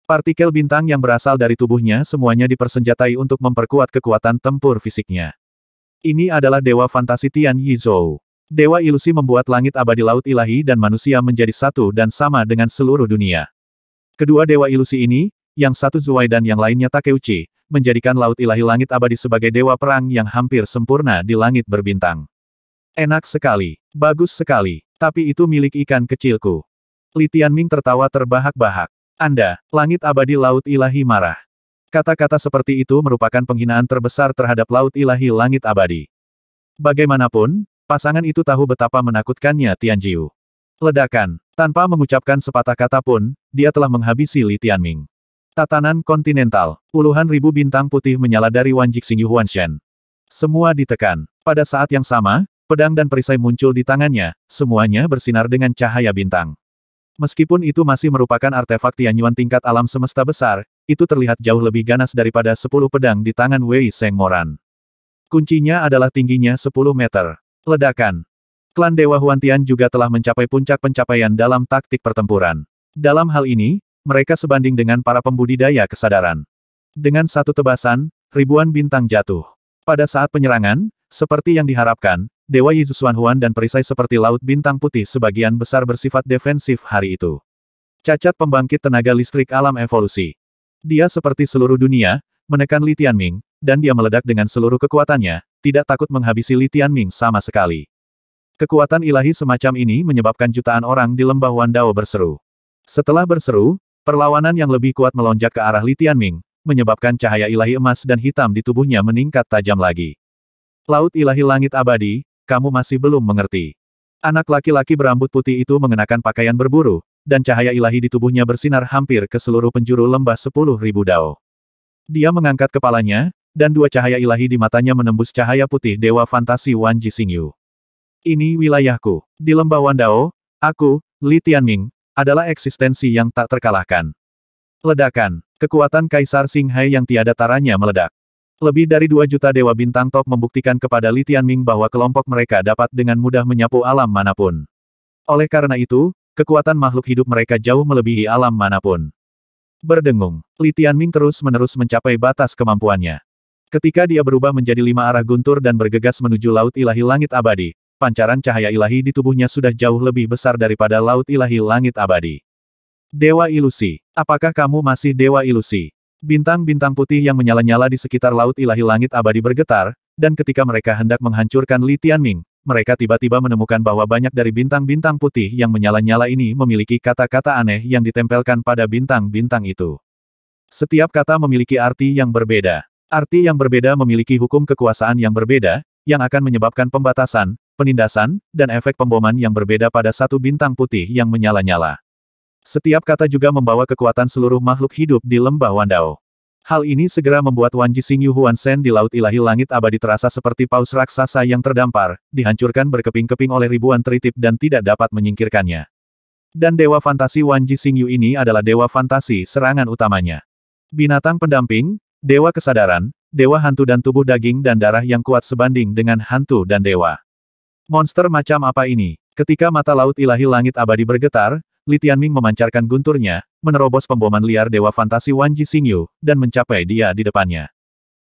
Partikel bintang yang berasal dari tubuhnya semuanya dipersenjatai untuk memperkuat kekuatan tempur fisiknya. Ini adalah dewa fantasi Tian Yizhou. Dewa ilusi membuat langit abadi laut ilahi dan manusia menjadi satu dan sama dengan seluruh dunia. Kedua dewa ilusi ini, yang satu Zuai dan yang lainnya Takeuchi, menjadikan laut ilahi langit abadi sebagai dewa perang yang hampir sempurna di langit berbintang. Enak sekali, bagus sekali, tapi itu milik ikan kecilku. Li Tianming tertawa terbahak-bahak. Anda, langit abadi laut ilahi marah. Kata-kata seperti itu merupakan penghinaan terbesar terhadap laut ilahi langit abadi. Bagaimanapun, Pasangan itu tahu betapa menakutkannya Tianjiu. Ledakan. Tanpa mengucapkan sepatah kata pun, dia telah menghabisi Li Tianming. Tatanan kontinental. Puluhan ribu bintang putih menyala dari Wan Jixing Yu Huanshen. Semua ditekan. Pada saat yang sama, pedang dan perisai muncul di tangannya, semuanya bersinar dengan cahaya bintang. Meskipun itu masih merupakan artefak Tianyuan tingkat alam semesta besar, itu terlihat jauh lebih ganas daripada sepuluh pedang di tangan Wei Seng Moran. Kuncinya adalah tingginya sepuluh meter. Ledakan. Klan Dewa Huantian juga telah mencapai puncak pencapaian dalam taktik pertempuran. Dalam hal ini, mereka sebanding dengan para pembudidaya kesadaran. Dengan satu tebasan, ribuan bintang jatuh. Pada saat penyerangan, seperti yang diharapkan, Dewa Yizusuan Huan dan perisai seperti Laut Bintang Putih sebagian besar bersifat defensif hari itu. Cacat pembangkit tenaga listrik alam evolusi. Dia seperti seluruh dunia, menekan Li Tianming, dan dia meledak dengan seluruh kekuatannya, tidak takut menghabisi Li Tianming sama sekali. Kekuatan ilahi semacam ini menyebabkan jutaan orang di lembah Wandao berseru. Setelah berseru, perlawanan yang lebih kuat melonjak ke arah Li Tianming, menyebabkan cahaya ilahi emas dan hitam di tubuhnya meningkat tajam lagi. Laut ilahi langit abadi, kamu masih belum mengerti. Anak laki-laki berambut putih itu mengenakan pakaian berburu, dan cahaya ilahi di tubuhnya bersinar hampir ke seluruh penjuru lembah sepuluh ribu dao. Dia mengangkat kepalanya, dan dua cahaya ilahi di matanya menembus cahaya putih Dewa Fantasi Wan Ji Ini wilayahku. Di lembah Wandao, aku, Li Tianming, adalah eksistensi yang tak terkalahkan. Ledakan. Kekuatan Kaisar Singhai yang tiada taranya meledak. Lebih dari dua juta dewa bintang top membuktikan kepada Li Tianming bahwa kelompok mereka dapat dengan mudah menyapu alam manapun. Oleh karena itu, kekuatan makhluk hidup mereka jauh melebihi alam manapun. Berdengung, Li Tianming terus-menerus mencapai batas kemampuannya. Ketika dia berubah menjadi lima arah guntur dan bergegas menuju Laut Ilahi Langit Abadi, pancaran cahaya ilahi di tubuhnya sudah jauh lebih besar daripada Laut Ilahi Langit Abadi. Dewa Ilusi, apakah kamu masih Dewa Ilusi? Bintang-bintang putih yang menyala-nyala di sekitar Laut Ilahi Langit Abadi bergetar, dan ketika mereka hendak menghancurkan Li Tianming, mereka tiba-tiba menemukan bahwa banyak dari bintang-bintang putih yang menyala-nyala ini memiliki kata-kata aneh yang ditempelkan pada bintang-bintang itu. Setiap kata memiliki arti yang berbeda. Arti yang berbeda memiliki hukum kekuasaan yang berbeda, yang akan menyebabkan pembatasan, penindasan, dan efek pemboman yang berbeda pada satu bintang putih yang menyala-nyala. Setiap kata juga membawa kekuatan seluruh makhluk hidup di lembah Wandao. Hal ini segera membuat Wan Singyu Yu Huan Sen di Laut Ilahi Langit Abadi terasa seperti paus raksasa yang terdampar, dihancurkan berkeping-keping oleh ribuan teritip dan tidak dapat menyingkirkannya. Dan Dewa Fantasi Wan Singyu ini adalah Dewa Fantasi serangan utamanya. Binatang pendamping, Dewa Kesadaran, Dewa Hantu dan tubuh daging dan darah yang kuat sebanding dengan hantu dan dewa. Monster macam apa ini? Ketika mata laut ilahi langit abadi bergetar, Li Tianming memancarkan gunturnya, menerobos pemboman liar Dewa Fantasi Wan Ji Xingyu, dan mencapai dia di depannya.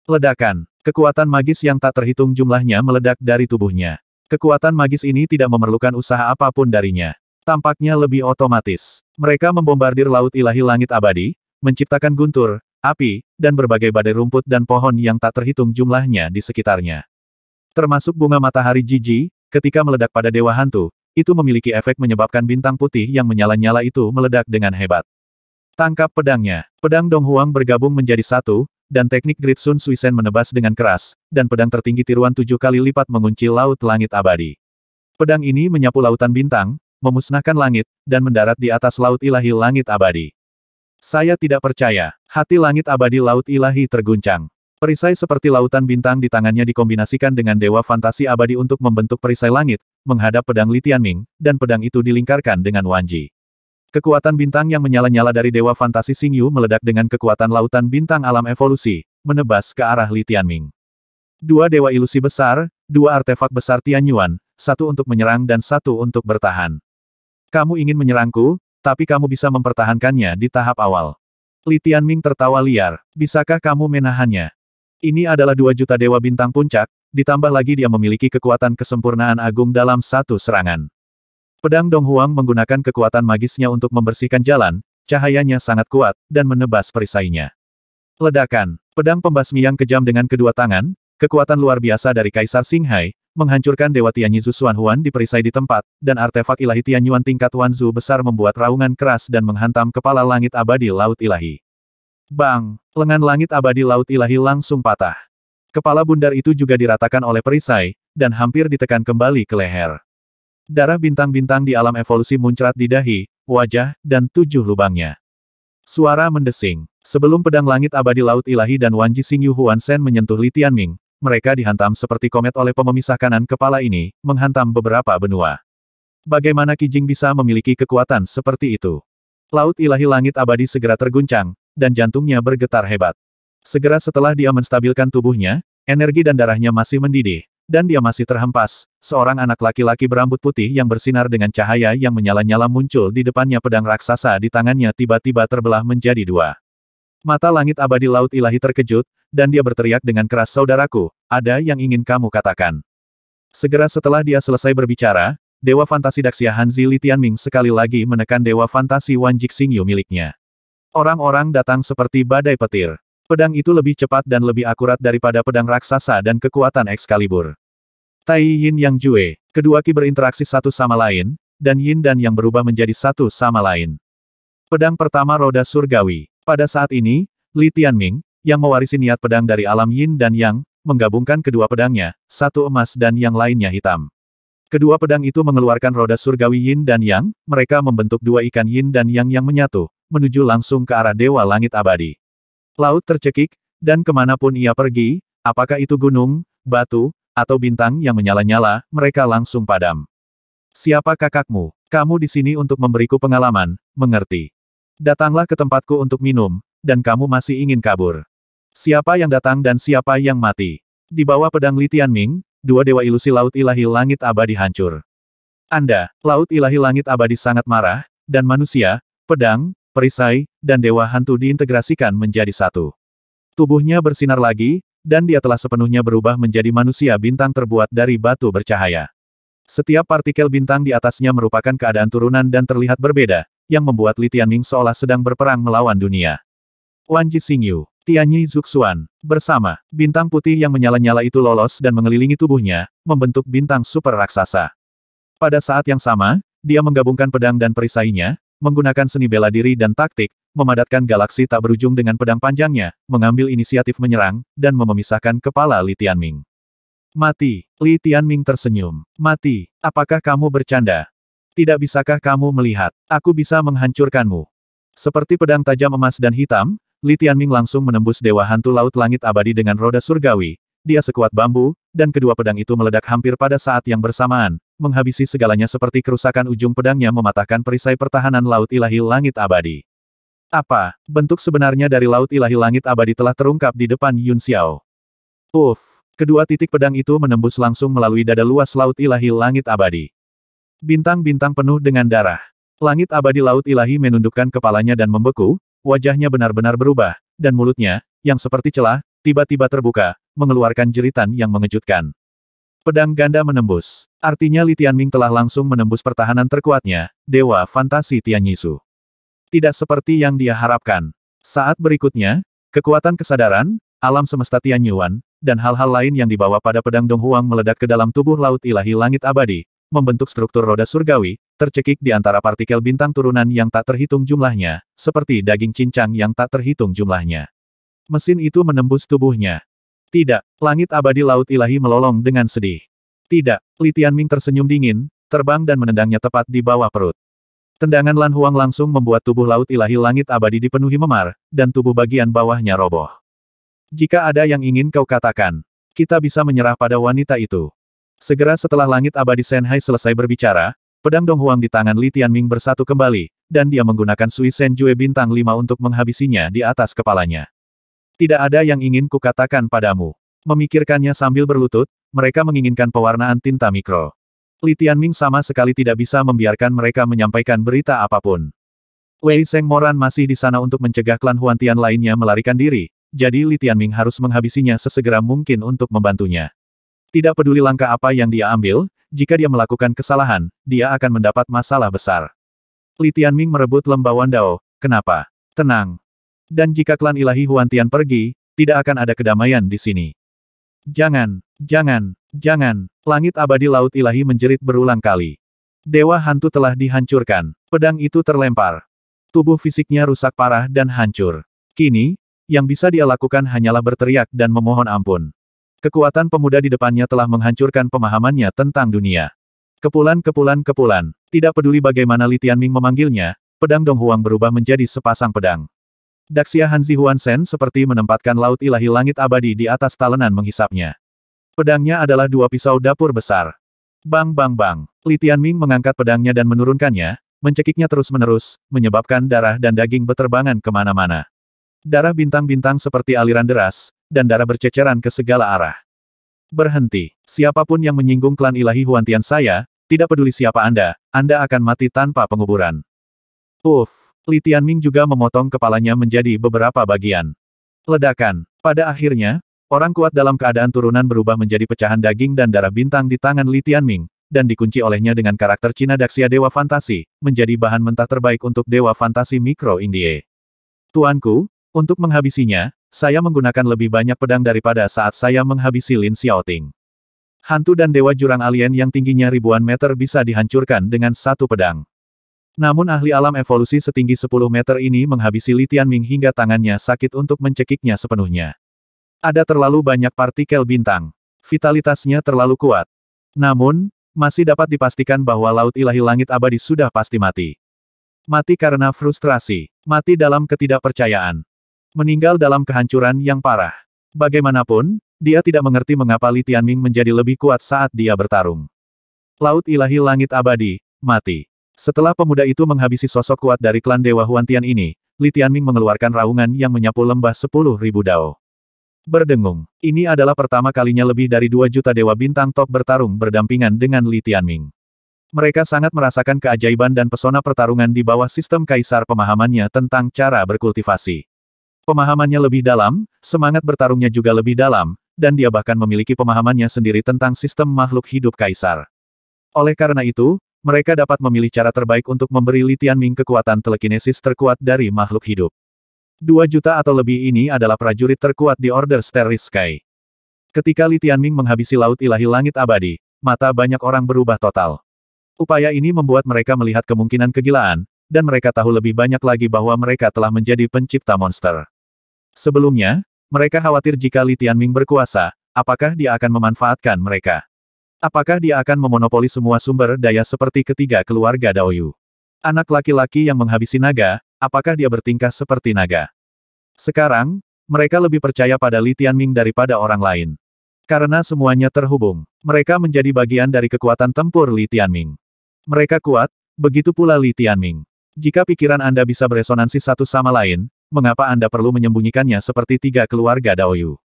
Ledakan. Kekuatan magis yang tak terhitung jumlahnya meledak dari tubuhnya. Kekuatan magis ini tidak memerlukan usaha apapun darinya. Tampaknya lebih otomatis. Mereka membombardir Laut Ilahi Langit Abadi, menciptakan guntur, api, dan berbagai badai rumput dan pohon yang tak terhitung jumlahnya di sekitarnya. Termasuk bunga matahari jiji, ketika meledak pada Dewa Hantu, itu memiliki efek menyebabkan bintang putih yang menyala-nyala itu meledak dengan hebat. Tangkap pedangnya. Pedang Dong Huang bergabung menjadi satu, dan teknik Grid Sun Suisen menebas dengan keras, dan pedang tertinggi tiruan tujuh kali lipat mengunci laut langit abadi. Pedang ini menyapu lautan bintang, memusnahkan langit, dan mendarat di atas laut ilahi langit abadi. Saya tidak percaya, hati langit abadi laut ilahi terguncang. Perisai seperti lautan bintang di tangannya dikombinasikan dengan dewa fantasi abadi untuk membentuk perisai langit, menghadap pedang Li Tianming, dan pedang itu dilingkarkan dengan Wanji. Kekuatan bintang yang menyala-nyala dari Dewa Fantasi Singyu meledak dengan kekuatan lautan bintang alam evolusi, menebas ke arah Li Tianming. Dua dewa ilusi besar, dua artefak besar Tianyuan, satu untuk menyerang dan satu untuk bertahan. Kamu ingin menyerangku, tapi kamu bisa mempertahankannya di tahap awal. Li Tianming tertawa liar, bisakah kamu menahannya? Ini adalah dua juta dewa bintang puncak, ditambah lagi dia memiliki kekuatan kesempurnaan agung dalam satu serangan. Pedang Dong Huang menggunakan kekuatan magisnya untuk membersihkan jalan, cahayanya sangat kuat, dan menebas perisainya. Ledakan, pedang pembasmi yang kejam dengan kedua tangan, kekuatan luar biasa dari Kaisar Singhai, menghancurkan Dewa Tianyizu Xuan Huan di perisai di tempat, dan artefak ilahi Tianyuan tingkat Wanzu besar membuat raungan keras dan menghantam kepala langit abadi Laut Ilahi. Bang! Lengan langit abadi Laut Ilahi langsung patah. Kepala bundar itu juga diratakan oleh perisai, dan hampir ditekan kembali ke leher. Darah bintang-bintang di alam evolusi muncrat di dahi, wajah, dan tujuh lubangnya. Suara mendesing. Sebelum pedang langit abadi Laut Ilahi dan Wanji Yu Huan Sen menyentuh Li Tianming, mereka dihantam seperti komet oleh pememisah kanan kepala ini, menghantam beberapa benua. Bagaimana Kijing bisa memiliki kekuatan seperti itu? Laut ilahi langit abadi segera terguncang, dan jantungnya bergetar hebat. Segera setelah dia menstabilkan tubuhnya, energi dan darahnya masih mendidih, dan dia masih terhempas. Seorang anak laki-laki berambut putih yang bersinar dengan cahaya yang menyala-nyala muncul di depannya pedang raksasa di tangannya tiba-tiba terbelah menjadi dua. Mata langit abadi laut ilahi terkejut, dan dia berteriak dengan keras saudaraku, ada yang ingin kamu katakan. Segera setelah dia selesai berbicara, Dewa Fantasi Daksia Hanzi Li Tianming sekali lagi menekan Dewa Fantasi Wan Jixing Yu miliknya. Orang-orang datang seperti badai petir. Pedang itu lebih cepat dan lebih akurat daripada pedang raksasa dan kekuatan Excalibur. Tai Yin Yang Jue, kedua ki berinteraksi satu sama lain, dan Yin dan Yang berubah menjadi satu sama lain. Pedang pertama roda surgawi. Pada saat ini, Li Tianming, yang mewarisi niat pedang dari alam Yin dan Yang, menggabungkan kedua pedangnya, satu emas dan yang lainnya hitam. Kedua pedang itu mengeluarkan roda surgawi Yin dan Yang, mereka membentuk dua ikan Yin dan Yang yang menyatu, menuju langsung ke arah Dewa Langit Abadi. Laut tercekik, dan kemanapun ia pergi, apakah itu gunung, batu, atau bintang yang menyala-nyala, mereka langsung padam. Siapa kakakmu? Kamu di sini untuk memberiku pengalaman, mengerti. Datanglah ke tempatku untuk minum, dan kamu masih ingin kabur. Siapa yang datang dan siapa yang mati? Di bawah pedang Litian Ming, dua dewa ilusi Laut Ilahi Langit Abadi hancur. Anda, Laut Ilahi Langit Abadi sangat marah, dan manusia, pedang, perisai, dan dewa hantu diintegrasikan menjadi satu. Tubuhnya bersinar lagi, dan dia telah sepenuhnya berubah menjadi manusia bintang terbuat dari batu bercahaya. Setiap partikel bintang di atasnya merupakan keadaan turunan dan terlihat berbeda, yang membuat Li Tianming seolah sedang berperang melawan dunia. Wan Ji Xingyu, Tianyi Zuxuan, bersama, bintang putih yang menyala-nyala itu lolos dan mengelilingi tubuhnya, membentuk bintang super raksasa. Pada saat yang sama, dia menggabungkan pedang dan perisainya, menggunakan seni bela diri dan taktik, memadatkan galaksi tak berujung dengan pedang panjangnya, mengambil inisiatif menyerang, dan memisahkan kepala Li Tianming. Mati. Li Tianming tersenyum. Mati. Apakah kamu bercanda? Tidak bisakah kamu melihat? Aku bisa menghancurkanmu. Seperti pedang tajam emas dan hitam, Li Tianming langsung menembus Dewa Hantu Laut Langit Abadi dengan roda surgawi. Dia sekuat bambu, dan kedua pedang itu meledak hampir pada saat yang bersamaan, menghabisi segalanya seperti kerusakan ujung pedangnya mematahkan perisai pertahanan Laut Ilahi Langit Abadi. Apa, bentuk sebenarnya dari Laut Ilahi Langit Abadi telah terungkap di depan Yun Xiao. Uff, kedua titik pedang itu menembus langsung melalui dada luas Laut Ilahi Langit Abadi. Bintang-bintang penuh dengan darah. Langit abadi Laut Ilahi menundukkan kepalanya dan membeku, wajahnya benar-benar berubah, dan mulutnya, yang seperti celah, tiba-tiba terbuka, mengeluarkan jeritan yang mengejutkan. Pedang ganda menembus. Artinya Li Tianming telah langsung menembus pertahanan terkuatnya, Dewa Fantasi Tianyisu. Tidak seperti yang dia harapkan. Saat berikutnya, kekuatan kesadaran, alam semesta Tianyuan, dan hal-hal lain yang dibawa pada pedang Dong Huang meledak ke dalam tubuh Laut Ilahi Langit Abadi, membentuk struktur roda surgawi, tercekik di antara partikel bintang turunan yang tak terhitung jumlahnya, seperti daging cincang yang tak terhitung jumlahnya. Mesin itu menembus tubuhnya. Tidak, langit abadi laut ilahi melolong dengan sedih. Tidak, Li Tianming tersenyum dingin, terbang dan menendangnya tepat di bawah perut. Tendangan Lan Huang langsung membuat tubuh laut ilahi langit abadi dipenuhi memar, dan tubuh bagian bawahnya roboh. Jika ada yang ingin kau katakan, kita bisa menyerah pada wanita itu. Segera setelah langit abadi Senhai selesai berbicara, pedang Dong Huang di tangan Li Tianming bersatu kembali, dan dia menggunakan Sui Senjue bintang Lima untuk menghabisinya di atas kepalanya. Tidak ada yang ingin kukatakan padamu. Memikirkannya sambil berlutut, mereka menginginkan pewarnaan tinta mikro. Li Tianming sama sekali tidak bisa membiarkan mereka menyampaikan berita apapun. Wei Seng Moran masih di sana untuk mencegah klan Huantian lainnya melarikan diri, jadi Li Tianming harus menghabisinya sesegera mungkin untuk membantunya. Tidak peduli langkah apa yang dia ambil, jika dia melakukan kesalahan, dia akan mendapat masalah besar. Li Tianming merebut lembawan Dao, kenapa? Tenang, dan jika klan ilahi Huantian pergi, tidak akan ada kedamaian di sini. Jangan, jangan, jangan, langit abadi laut ilahi menjerit berulang kali. Dewa hantu telah dihancurkan, pedang itu terlempar. Tubuh fisiknya rusak parah dan hancur. Kini, yang bisa dia lakukan hanyalah berteriak dan memohon ampun. Kekuatan pemuda di depannya telah menghancurkan pemahamannya tentang dunia. Kepulan kepulan kepulan, tidak peduli bagaimana Litian Ming memanggilnya, pedang Donghuang berubah menjadi sepasang pedang. Daksia Hanzi Huansen seperti menempatkan laut ilahi langit abadi di atas talenan menghisapnya. Pedangnya adalah dua pisau dapur besar. Bang bang bang, Li Tianming mengangkat pedangnya dan menurunkannya, mencekiknya terus-menerus, menyebabkan darah dan daging beterbangan kemana-mana. Darah bintang-bintang seperti aliran deras, dan darah berceceran ke segala arah. Berhenti. Siapapun yang menyinggung klan ilahi Huantian saya, tidak peduli siapa Anda, Anda akan mati tanpa penguburan. Uff. Li Tianming juga memotong kepalanya menjadi beberapa bagian. Ledakan. Pada akhirnya, orang kuat dalam keadaan turunan berubah menjadi pecahan daging dan darah bintang di tangan Li Tianming, dan dikunci olehnya dengan karakter Cina Daxia Dewa Fantasi, menjadi bahan mentah terbaik untuk Dewa Fantasi Mikro Indie. Tuanku, untuk menghabisinya, saya menggunakan lebih banyak pedang daripada saat saya menghabisi Lin Xiaoting. Hantu dan dewa jurang alien yang tingginya ribuan meter bisa dihancurkan dengan satu pedang. Namun ahli alam evolusi setinggi 10 meter ini menghabisi Li Tianming hingga tangannya sakit untuk mencekiknya sepenuhnya. Ada terlalu banyak partikel bintang. Vitalitasnya terlalu kuat. Namun, masih dapat dipastikan bahwa Laut Ilahi Langit Abadi sudah pasti mati. Mati karena frustrasi. Mati dalam ketidakpercayaan. Meninggal dalam kehancuran yang parah. Bagaimanapun, dia tidak mengerti mengapa Li Tianming menjadi lebih kuat saat dia bertarung. Laut ilahi langit abadi, mati. Setelah pemuda itu menghabisi sosok kuat dari klan Dewa Huantian ini, Li Tianming mengeluarkan raungan yang menyapu lembah sepuluh ribu dao. Berdengung, ini adalah pertama kalinya lebih dari dua juta dewa bintang top bertarung berdampingan dengan Li Tianming. Mereka sangat merasakan keajaiban dan pesona pertarungan di bawah sistem kaisar pemahamannya tentang cara berkultivasi. Pemahamannya lebih dalam, semangat bertarungnya juga lebih dalam, dan dia bahkan memiliki pemahamannya sendiri tentang sistem makhluk hidup kaisar. Oleh karena itu, mereka dapat memilih cara terbaik untuk memberi Li Tianming kekuatan telekinesis terkuat dari makhluk hidup. Dua juta atau lebih ini adalah prajurit terkuat di Order Starry Sky. Ketika Li Tianming menghabisi Laut Ilahi Langit Abadi, mata banyak orang berubah total. Upaya ini membuat mereka melihat kemungkinan kegilaan, dan mereka tahu lebih banyak lagi bahwa mereka telah menjadi pencipta monster. Sebelumnya, mereka khawatir jika Li Tianming berkuasa, apakah dia akan memanfaatkan mereka. Apakah dia akan memonopoli semua sumber daya seperti ketiga keluarga Daoyu? Anak laki-laki yang menghabisi naga, apakah dia bertingkah seperti naga? Sekarang, mereka lebih percaya pada Li Tianming daripada orang lain. Karena semuanya terhubung, mereka menjadi bagian dari kekuatan tempur Li Tianming. Mereka kuat, begitu pula Li Tianming. Jika pikiran Anda bisa beresonansi satu sama lain, mengapa Anda perlu menyembunyikannya seperti tiga keluarga Daoyu?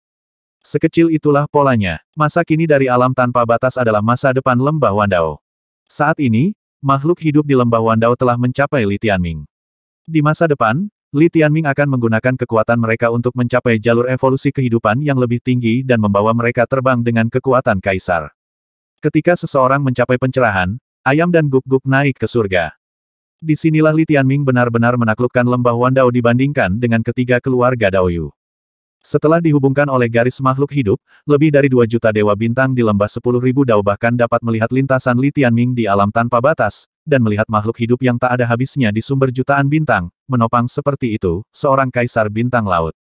Sekecil itulah polanya. Masa kini dari alam tanpa batas adalah masa depan lembah Wandao. Saat ini, makhluk hidup di lembah Wandao telah mencapai Li Tianming. Di masa depan, Li Tianming akan menggunakan kekuatan mereka untuk mencapai jalur evolusi kehidupan yang lebih tinggi dan membawa mereka terbang dengan kekuatan kaisar. Ketika seseorang mencapai pencerahan, ayam dan guk guk naik ke surga. Disinilah Li Tianming benar-benar menaklukkan lembah Wandao dibandingkan dengan ketiga keluarga Daoyu. Setelah dihubungkan oleh garis makhluk hidup, lebih dari dua juta dewa bintang di lembah 10.000 dao bahkan dapat melihat lintasan Li Tianming di alam tanpa batas, dan melihat makhluk hidup yang tak ada habisnya di sumber jutaan bintang, menopang seperti itu, seorang kaisar bintang laut.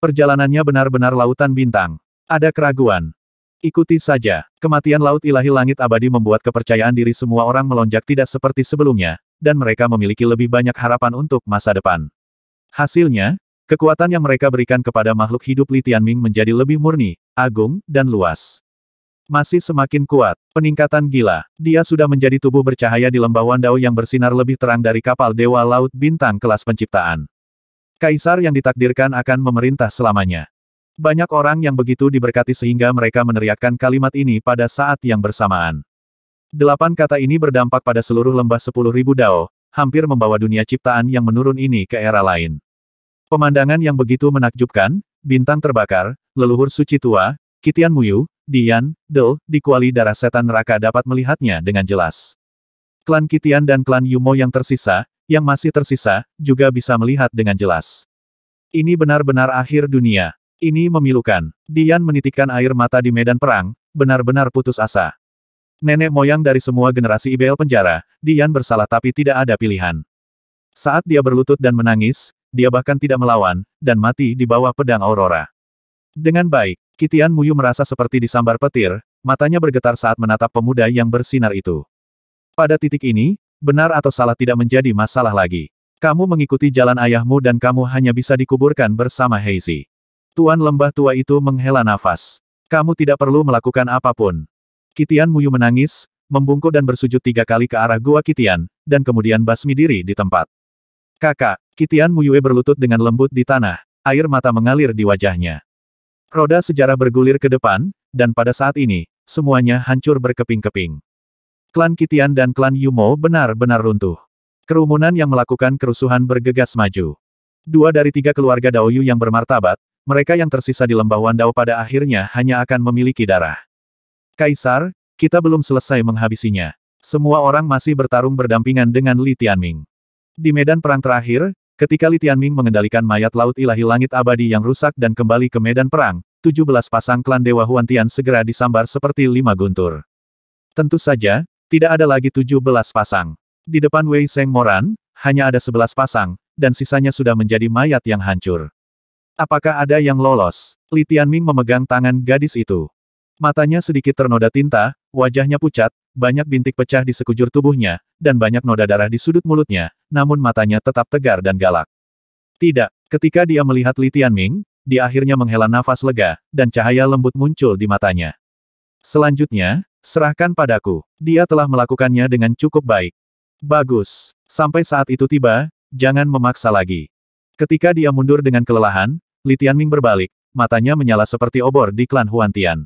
Perjalanannya benar-benar lautan bintang. Ada keraguan. Ikuti saja, kematian laut ilahi langit abadi membuat kepercayaan diri semua orang melonjak tidak seperti sebelumnya, dan mereka memiliki lebih banyak harapan untuk masa depan. Hasilnya, Kekuatan yang mereka berikan kepada makhluk hidup Li Tianming menjadi lebih murni, agung, dan luas. Masih semakin kuat, peningkatan gila. Dia sudah menjadi tubuh bercahaya di lembah Wandao yang bersinar lebih terang dari kapal Dewa Laut Bintang kelas penciptaan. Kaisar yang ditakdirkan akan memerintah selamanya. Banyak orang yang begitu diberkati sehingga mereka meneriakkan kalimat ini pada saat yang bersamaan. Delapan kata ini berdampak pada seluruh lembah sepuluh ribu dao, hampir membawa dunia ciptaan yang menurun ini ke era lain. Pemandangan yang begitu menakjubkan, bintang terbakar, leluhur suci tua, Kitian Muyu, Dian, Del, di kuali darah setan neraka dapat melihatnya dengan jelas. Klan Kitian dan klan Yumo yang tersisa, yang masih tersisa, juga bisa melihat dengan jelas. Ini benar-benar akhir dunia. Ini memilukan. Dian menitikkan air mata di medan perang, benar-benar putus asa. Nenek moyang dari semua generasi IBL penjara, Dian bersalah tapi tidak ada pilihan. Saat dia berlutut dan menangis, dia bahkan tidak melawan, dan mati di bawah pedang Aurora. Dengan baik, Kitian Muyu merasa seperti disambar petir, matanya bergetar saat menatap pemuda yang bersinar itu. Pada titik ini, benar atau salah tidak menjadi masalah lagi. Kamu mengikuti jalan ayahmu dan kamu hanya bisa dikuburkan bersama Heizi. Tuan lembah tua itu menghela nafas. Kamu tidak perlu melakukan apapun. Kitian Muyu menangis, membungkuk dan bersujud tiga kali ke arah gua Kitian, dan kemudian basmi diri di tempat. Kakak, Kitian Muyue berlutut dengan lembut di tanah, air mata mengalir di wajahnya. Roda sejarah bergulir ke depan, dan pada saat ini, semuanya hancur berkeping-keping. Klan Kitian dan klan Yumo benar-benar runtuh. Kerumunan yang melakukan kerusuhan bergegas maju. Dua dari tiga keluarga Daoyu yang bermartabat, mereka yang tersisa di lembah Wandao pada akhirnya hanya akan memiliki darah. Kaisar, kita belum selesai menghabisinya. Semua orang masih bertarung berdampingan dengan Li Tianming. Di medan perang terakhir, Ketika Li Tianming mengendalikan mayat laut ilahi langit abadi yang rusak dan kembali ke medan perang, 17 pasang klan Dewa Huantian segera disambar seperti lima guntur. Tentu saja, tidak ada lagi 17 pasang. Di depan Wei Seng Moran, hanya ada 11 pasang, dan sisanya sudah menjadi mayat yang hancur. Apakah ada yang lolos? Li Tianming memegang tangan gadis itu. Matanya sedikit ternoda tinta, Wajahnya pucat, banyak bintik pecah di sekujur tubuhnya, dan banyak noda darah di sudut mulutnya, namun matanya tetap tegar dan galak. Tidak, ketika dia melihat Li Tianming, dia akhirnya menghela nafas lega, dan cahaya lembut muncul di matanya. Selanjutnya, serahkan padaku. Dia telah melakukannya dengan cukup baik. Bagus. Sampai saat itu tiba, jangan memaksa lagi. Ketika dia mundur dengan kelelahan, Li Tianming berbalik, matanya menyala seperti obor di klan Huantian.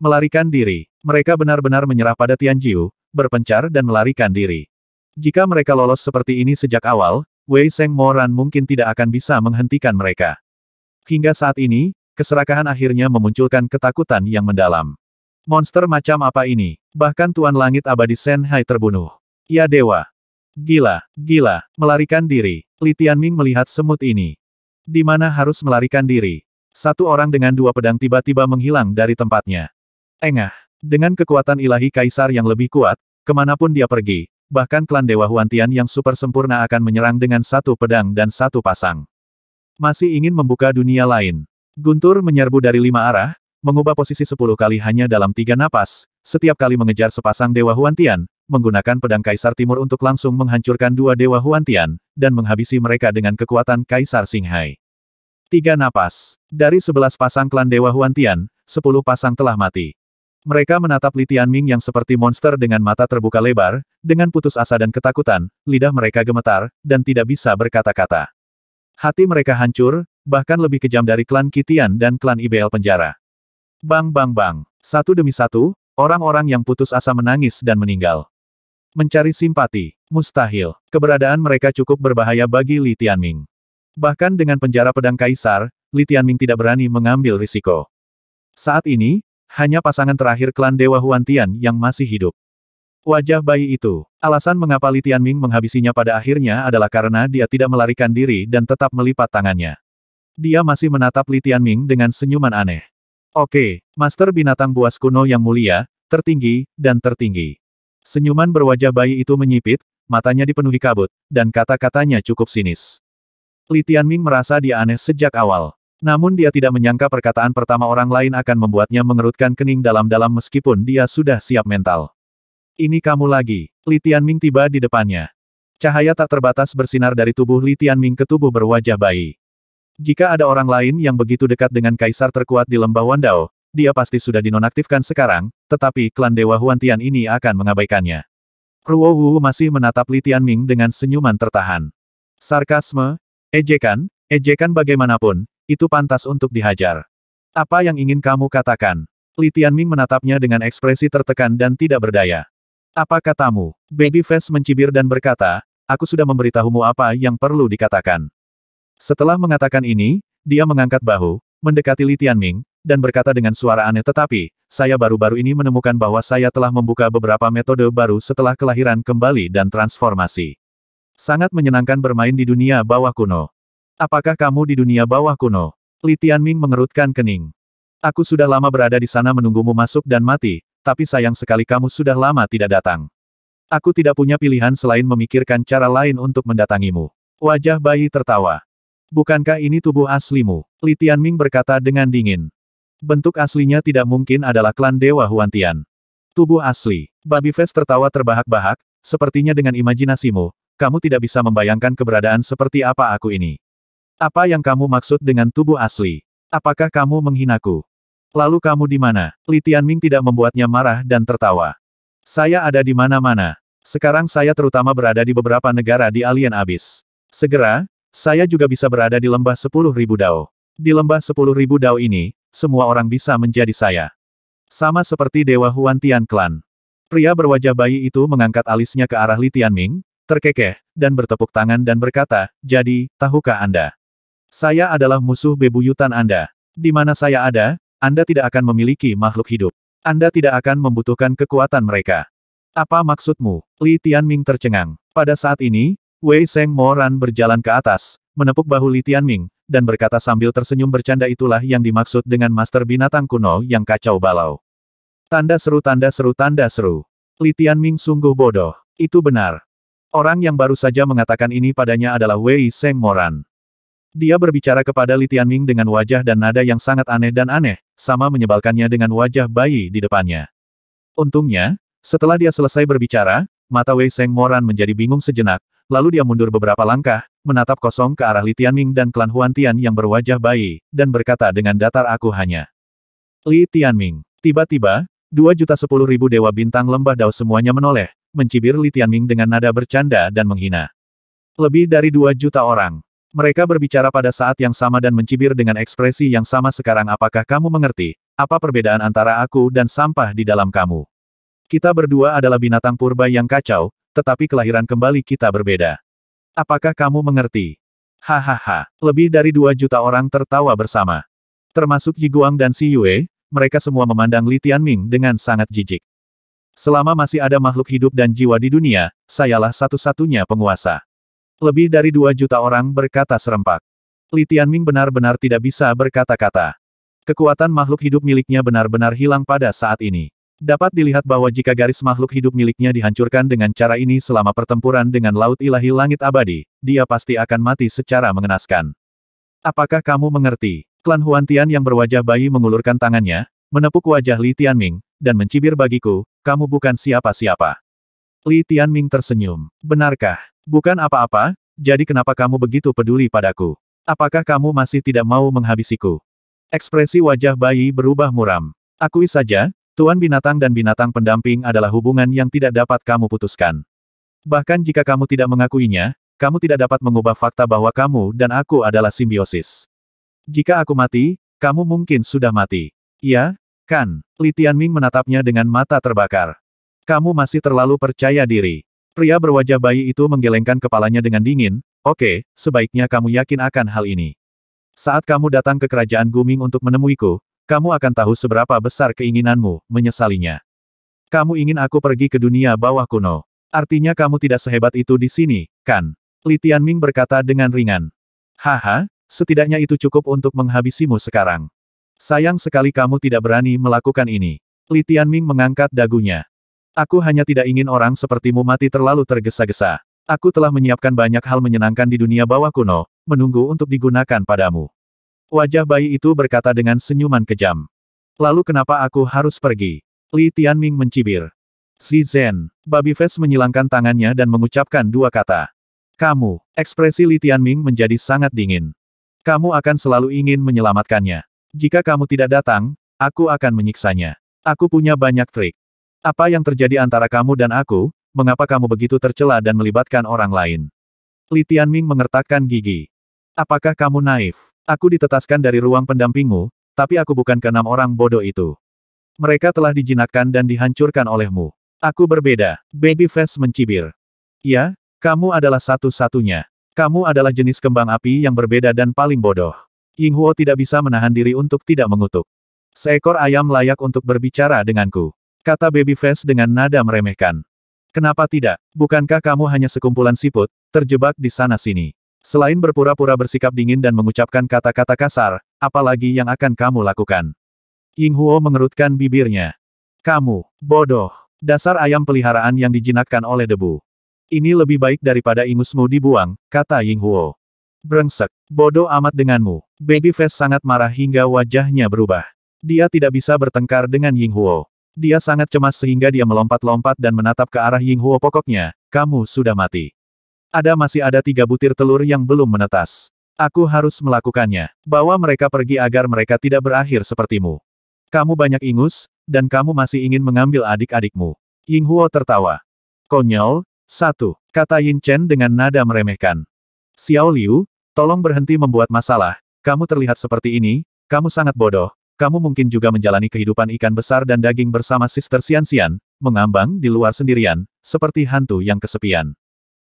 Melarikan diri. Mereka benar-benar menyerah pada Tianjiu, berpencar dan melarikan diri. Jika mereka lolos seperti ini sejak awal, Wei Seng Moran mungkin tidak akan bisa menghentikan mereka. Hingga saat ini, keserakahan akhirnya memunculkan ketakutan yang mendalam. Monster macam apa ini? Bahkan Tuan Langit Abadi Hai terbunuh. Ya dewa. Gila, gila, melarikan diri. Li Tianming melihat semut ini. Di mana harus melarikan diri? Satu orang dengan dua pedang tiba-tiba menghilang dari tempatnya. Engah. Dengan kekuatan ilahi kaisar yang lebih kuat, kemanapun dia pergi, bahkan klan Dewa Huantian yang super sempurna akan menyerang dengan satu pedang dan satu pasang. Masih ingin membuka dunia lain. Guntur menyerbu dari lima arah, mengubah posisi sepuluh kali hanya dalam tiga napas, setiap kali mengejar sepasang Dewa Huantian, menggunakan pedang Kaisar Timur untuk langsung menghancurkan dua Dewa Huantian, dan menghabisi mereka dengan kekuatan Kaisar Singhai. Tiga napas. Dari sebelas pasang klan Dewa Huantian, sepuluh pasang telah mati. Mereka menatap Li Tianming yang seperti monster dengan mata terbuka lebar, dengan putus asa dan ketakutan, lidah mereka gemetar, dan tidak bisa berkata-kata. Hati mereka hancur, bahkan lebih kejam dari klan Kitian dan klan IBL penjara. Bang bang bang, satu demi satu, orang-orang yang putus asa menangis dan meninggal. Mencari simpati, mustahil, keberadaan mereka cukup berbahaya bagi Li Tianming. Bahkan dengan penjara pedang kaisar, Li Tianming tidak berani mengambil risiko. Saat ini, hanya pasangan terakhir klan Dewa Huantian yang masih hidup. Wajah bayi itu, alasan mengapa Li Tianming menghabisinya pada akhirnya adalah karena dia tidak melarikan diri dan tetap melipat tangannya. Dia masih menatap Li Tianming dengan senyuman aneh. Oke, Master Binatang Buas Kuno yang mulia, tertinggi, dan tertinggi. Senyuman berwajah bayi itu menyipit, matanya dipenuhi kabut, dan kata-katanya cukup sinis. Li Tianming merasa dia aneh sejak awal. Namun dia tidak menyangka perkataan pertama orang lain akan membuatnya mengerutkan kening dalam-dalam meskipun dia sudah siap mental. Ini kamu lagi. Li Tianming tiba di depannya. Cahaya tak terbatas bersinar dari tubuh Li Tianming ke tubuh berwajah bayi. Jika ada orang lain yang begitu dekat dengan kaisar terkuat di lembah Wandao, dia pasti sudah dinonaktifkan sekarang, tetapi klan Dewa Huantian ini akan mengabaikannya. Ruo Wu masih menatap Li Tianming dengan senyuman tertahan. Sarkasme, ejekan, ejekan bagaimanapun, itu pantas untuk dihajar. Apa yang ingin kamu katakan? Li Tianming menatapnya dengan ekspresi tertekan dan tidak berdaya. Apa katamu? Baby Face mencibir dan berkata, aku sudah memberitahumu apa yang perlu dikatakan. Setelah mengatakan ini, dia mengangkat bahu, mendekati Li Tianming, dan berkata dengan suara aneh tetapi, saya baru-baru ini menemukan bahwa saya telah membuka beberapa metode baru setelah kelahiran kembali dan transformasi. Sangat menyenangkan bermain di dunia bawah kuno. Apakah kamu di dunia bawah kuno? Li Tianming mengerutkan kening. Aku sudah lama berada di sana menunggumu masuk dan mati, tapi sayang sekali kamu sudah lama tidak datang. Aku tidak punya pilihan selain memikirkan cara lain untuk mendatangimu. Wajah bayi tertawa. Bukankah ini tubuh aslimu? Li Tianming berkata dengan dingin. Bentuk aslinya tidak mungkin adalah klan Dewa Huantian. Tubuh asli. Babi Fes tertawa terbahak-bahak, sepertinya dengan imajinasimu, kamu tidak bisa membayangkan keberadaan seperti apa aku ini. Apa yang kamu maksud dengan tubuh asli? Apakah kamu menghinaku? Lalu kamu di mana? Li Tianming tidak membuatnya marah dan tertawa. Saya ada di mana-mana. Sekarang saya terutama berada di beberapa negara di alien abis. Segera, saya juga bisa berada di lembah 10.000 dao. Di lembah 10.000 dao ini, semua orang bisa menjadi saya. Sama seperti Dewa Huan Tian Clan. Pria berwajah bayi itu mengangkat alisnya ke arah Li Tianming, terkekeh, dan bertepuk tangan dan berkata, Jadi, tahukah Anda? Saya adalah musuh bebuyutan Anda. Di mana saya ada, Anda tidak akan memiliki makhluk hidup. Anda tidak akan membutuhkan kekuatan mereka. Apa maksudmu? Li Tianming tercengang. Pada saat ini, Wei Seng Moran berjalan ke atas, menepuk bahu Li Tianming, dan berkata sambil tersenyum bercanda itulah yang dimaksud dengan master binatang kuno yang kacau balau. Tanda seru tanda seru tanda seru. Li Tianming sungguh bodoh. Itu benar. Orang yang baru saja mengatakan ini padanya adalah Wei Seng Moran. Dia berbicara kepada Li Tianming dengan wajah dan nada yang sangat aneh dan aneh, sama menyebalkannya dengan wajah bayi di depannya. Untungnya, setelah dia selesai berbicara, mata Wei Seng Moran menjadi bingung sejenak, lalu dia mundur beberapa langkah, menatap kosong ke arah Li Tianming dan klan Huan Tian yang berwajah bayi, dan berkata dengan datar aku hanya. Li Tianming. Tiba-tiba, dua juta sepuluh ribu dewa bintang lembah dao semuanya menoleh, mencibir Li Tianming dengan nada bercanda dan menghina. Lebih dari dua juta orang. Mereka berbicara pada saat yang sama dan mencibir dengan ekspresi yang sama sekarang apakah kamu mengerti, apa perbedaan antara aku dan sampah di dalam kamu. Kita berdua adalah binatang purba yang kacau, tetapi kelahiran kembali kita berbeda. Apakah kamu mengerti? Hahaha, lebih dari dua juta orang tertawa bersama. Termasuk Ji Guang dan Si Yue, mereka semua memandang Li Tianming dengan sangat jijik. Selama masih ada makhluk hidup dan jiwa di dunia, sayalah satu-satunya penguasa. Lebih dari dua juta orang berkata serempak. Li Tianming benar-benar tidak bisa berkata-kata. Kekuatan makhluk hidup miliknya benar-benar hilang pada saat ini. Dapat dilihat bahwa jika garis makhluk hidup miliknya dihancurkan dengan cara ini selama pertempuran dengan Laut Ilahi Langit Abadi, dia pasti akan mati secara mengenaskan. Apakah kamu mengerti? Klan Huantian yang berwajah bayi mengulurkan tangannya, menepuk wajah Li Tianming, dan mencibir bagiku, kamu bukan siapa-siapa. Li Tianming tersenyum. Benarkah? Bukan apa-apa, jadi kenapa kamu begitu peduli padaku? Apakah kamu masih tidak mau menghabisiku? Ekspresi wajah bayi berubah muram. Akui saja, Tuan binatang dan binatang pendamping adalah hubungan yang tidak dapat kamu putuskan. Bahkan jika kamu tidak mengakuinya, kamu tidak dapat mengubah fakta bahwa kamu dan aku adalah simbiosis. Jika aku mati, kamu mungkin sudah mati. Ya, kan? Li Tianming menatapnya dengan mata terbakar. Kamu masih terlalu percaya diri. Pria berwajah bayi itu menggelengkan kepalanya dengan dingin, oke, okay, sebaiknya kamu yakin akan hal ini. Saat kamu datang ke kerajaan Guming untuk menemuiku, kamu akan tahu seberapa besar keinginanmu, menyesalinya. Kamu ingin aku pergi ke dunia bawah kuno. Artinya kamu tidak sehebat itu di sini, kan? Li Tianming berkata dengan ringan. Haha, setidaknya itu cukup untuk menghabisimu sekarang. Sayang sekali kamu tidak berani melakukan ini. Li Tianming mengangkat dagunya. Aku hanya tidak ingin orang sepertimu mati terlalu tergesa-gesa. Aku telah menyiapkan banyak hal menyenangkan di dunia bawah kuno, menunggu untuk digunakan padamu. Wajah bayi itu berkata dengan senyuman kejam. Lalu kenapa aku harus pergi? Li Tianming mencibir. Si Zen, Babi Face menyilangkan tangannya dan mengucapkan dua kata. Kamu, ekspresi Li Tianming menjadi sangat dingin. Kamu akan selalu ingin menyelamatkannya. Jika kamu tidak datang, aku akan menyiksanya. Aku punya banyak trik. Apa yang terjadi antara kamu dan aku, mengapa kamu begitu tercela dan melibatkan orang lain? Li Tianming mengertakkan gigi. Apakah kamu naif? Aku ditetaskan dari ruang pendampingmu, tapi aku bukan keenam orang bodoh itu. Mereka telah dijinakkan dan dihancurkan olehmu. Aku berbeda. Babyface mencibir. Ya, kamu adalah satu-satunya. Kamu adalah jenis kembang api yang berbeda dan paling bodoh. Ying Huo tidak bisa menahan diri untuk tidak mengutuk. Seekor ayam layak untuk berbicara denganku. Kata baby face dengan nada meremehkan. Kenapa tidak? Bukankah kamu hanya sekumpulan siput, terjebak di sana-sini? Selain berpura-pura bersikap dingin dan mengucapkan kata-kata kasar, apalagi yang akan kamu lakukan? Ying Huo mengerutkan bibirnya. Kamu, bodoh, dasar ayam peliharaan yang dijinakkan oleh debu. Ini lebih baik daripada ingusmu dibuang, kata Ying Huo. Brengsek, bodoh amat denganmu. baby face sangat marah hingga wajahnya berubah. Dia tidak bisa bertengkar dengan Ying Huo. Dia sangat cemas sehingga dia melompat-lompat dan menatap ke arah Ying Huo pokoknya, kamu sudah mati. Ada masih ada tiga butir telur yang belum menetas. Aku harus melakukannya. Bawa mereka pergi agar mereka tidak berakhir sepertimu. Kamu banyak ingus, dan kamu masih ingin mengambil adik-adikmu. Ying Huo tertawa. Konyol, satu, kata Yin Chen dengan nada meremehkan. Xiao Liu, tolong berhenti membuat masalah, kamu terlihat seperti ini, kamu sangat bodoh, kamu mungkin juga menjalani kehidupan ikan besar dan daging bersama Sister Sian Sian, mengambang di luar sendirian, seperti hantu yang kesepian.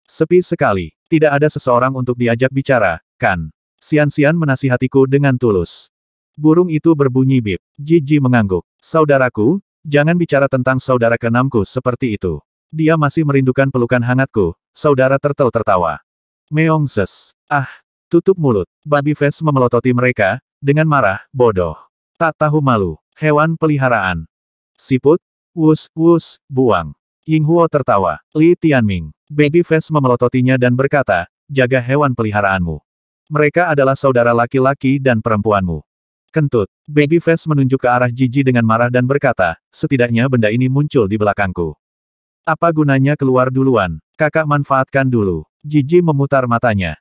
Sepi sekali, tidak ada seseorang untuk diajak bicara, kan? Sian Sian menasihatiku dengan tulus. Burung itu berbunyi bip. Jiji mengangguk. Saudaraku, jangan bicara tentang saudara keenamku seperti itu. Dia masih merindukan pelukan hangatku, saudara tertel tertawa. Meongses. Ah, tutup mulut. Babi Face memelototi mereka, dengan marah, bodoh. Tak tahu malu, hewan peliharaan. Siput, wus, wus, buang. Ying Huo tertawa. Li Tianming, baby face memelototinya dan berkata, jaga hewan peliharaanmu. Mereka adalah saudara laki-laki dan perempuanmu. Kentut, baby face menunjuk ke arah Jiji dengan marah dan berkata, setidaknya benda ini muncul di belakangku. Apa gunanya keluar duluan? Kakak manfaatkan dulu. Jiji memutar matanya.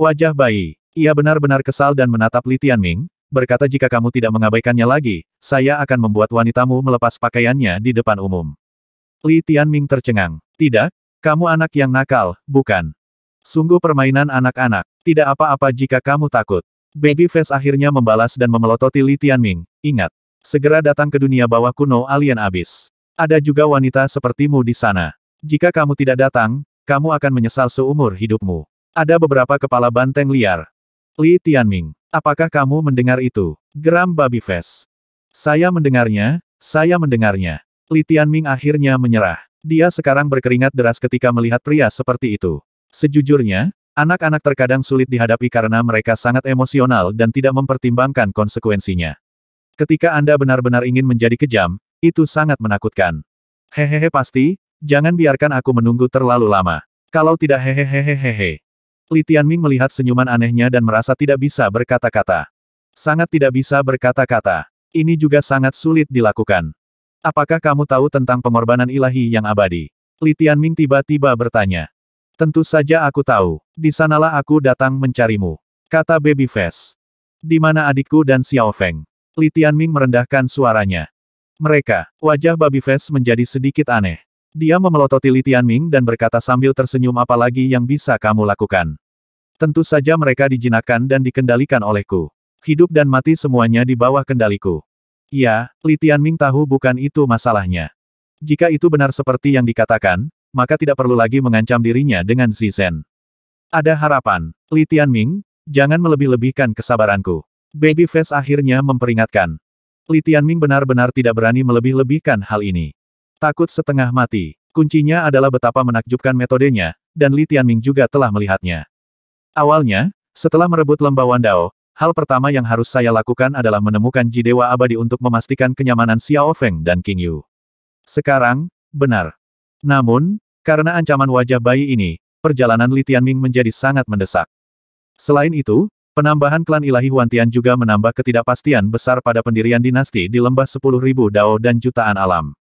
Wajah bayi. Ia benar-benar kesal dan menatap Li Tianming, berkata jika kamu tidak mengabaikannya lagi, saya akan membuat wanitamu melepas pakaiannya di depan umum. Li Tianming tercengang. Tidak, kamu anak yang nakal, bukan? Sungguh permainan anak-anak. Tidak apa-apa jika kamu takut. Babyface akhirnya membalas dan memelototi Li Tianming. Ingat, segera datang ke dunia bawah kuno alien abis. Ada juga wanita sepertimu di sana. Jika kamu tidak datang, kamu akan menyesal seumur hidupmu. Ada beberapa kepala banteng liar. Li Tianming, apakah kamu mendengar itu? Geram babi fes. Saya mendengarnya, saya mendengarnya. Li Tianming akhirnya menyerah. Dia sekarang berkeringat deras ketika melihat pria seperti itu. Sejujurnya, anak-anak terkadang sulit dihadapi karena mereka sangat emosional dan tidak mempertimbangkan konsekuensinya. Ketika Anda benar-benar ingin menjadi kejam, itu sangat menakutkan. Hehehe pasti, jangan biarkan aku menunggu terlalu lama. Kalau tidak hehehehehe. Li Tianming melihat senyuman anehnya dan merasa tidak bisa berkata-kata. Sangat tidak bisa berkata-kata. Ini juga sangat sulit dilakukan. Apakah kamu tahu tentang pengorbanan ilahi yang abadi? Li Tianming tiba-tiba bertanya. Tentu saja aku tahu. Di sanalah aku datang mencarimu. Kata Face. Di mana adikku dan Xiao Feng? Li Tianming merendahkan suaranya. Mereka, wajah Face menjadi sedikit aneh. Dia memelototi Li Tianming dan berkata sambil tersenyum apalagi yang bisa kamu lakukan. Tentu saja mereka dijinakkan dan dikendalikan olehku. Hidup dan mati semuanya di bawah kendaliku. Ya, Li Tianming tahu bukan itu masalahnya. Jika itu benar seperti yang dikatakan, maka tidak perlu lagi mengancam dirinya dengan Zizhen. Ada harapan. Li Tianming, jangan melebih-lebihkan kesabaranku. Baby Face akhirnya memperingatkan. Li Tianming benar-benar tidak berani melebih-lebihkan hal ini. Takut setengah mati. Kuncinya adalah betapa menakjubkan metodenya, dan Li Tianming juga telah melihatnya. Awalnya, setelah merebut lembah Wandao, hal pertama yang harus saya lakukan adalah menemukan Jidewa Abadi untuk memastikan kenyamanan Xiao Feng dan King Yu. Sekarang, benar. Namun, karena ancaman wajah bayi ini, perjalanan Li Tianming menjadi sangat mendesak. Selain itu, penambahan klan ilahi Huantian juga menambah ketidakpastian besar pada pendirian dinasti di lembah sepuluh ribu dao dan jutaan alam.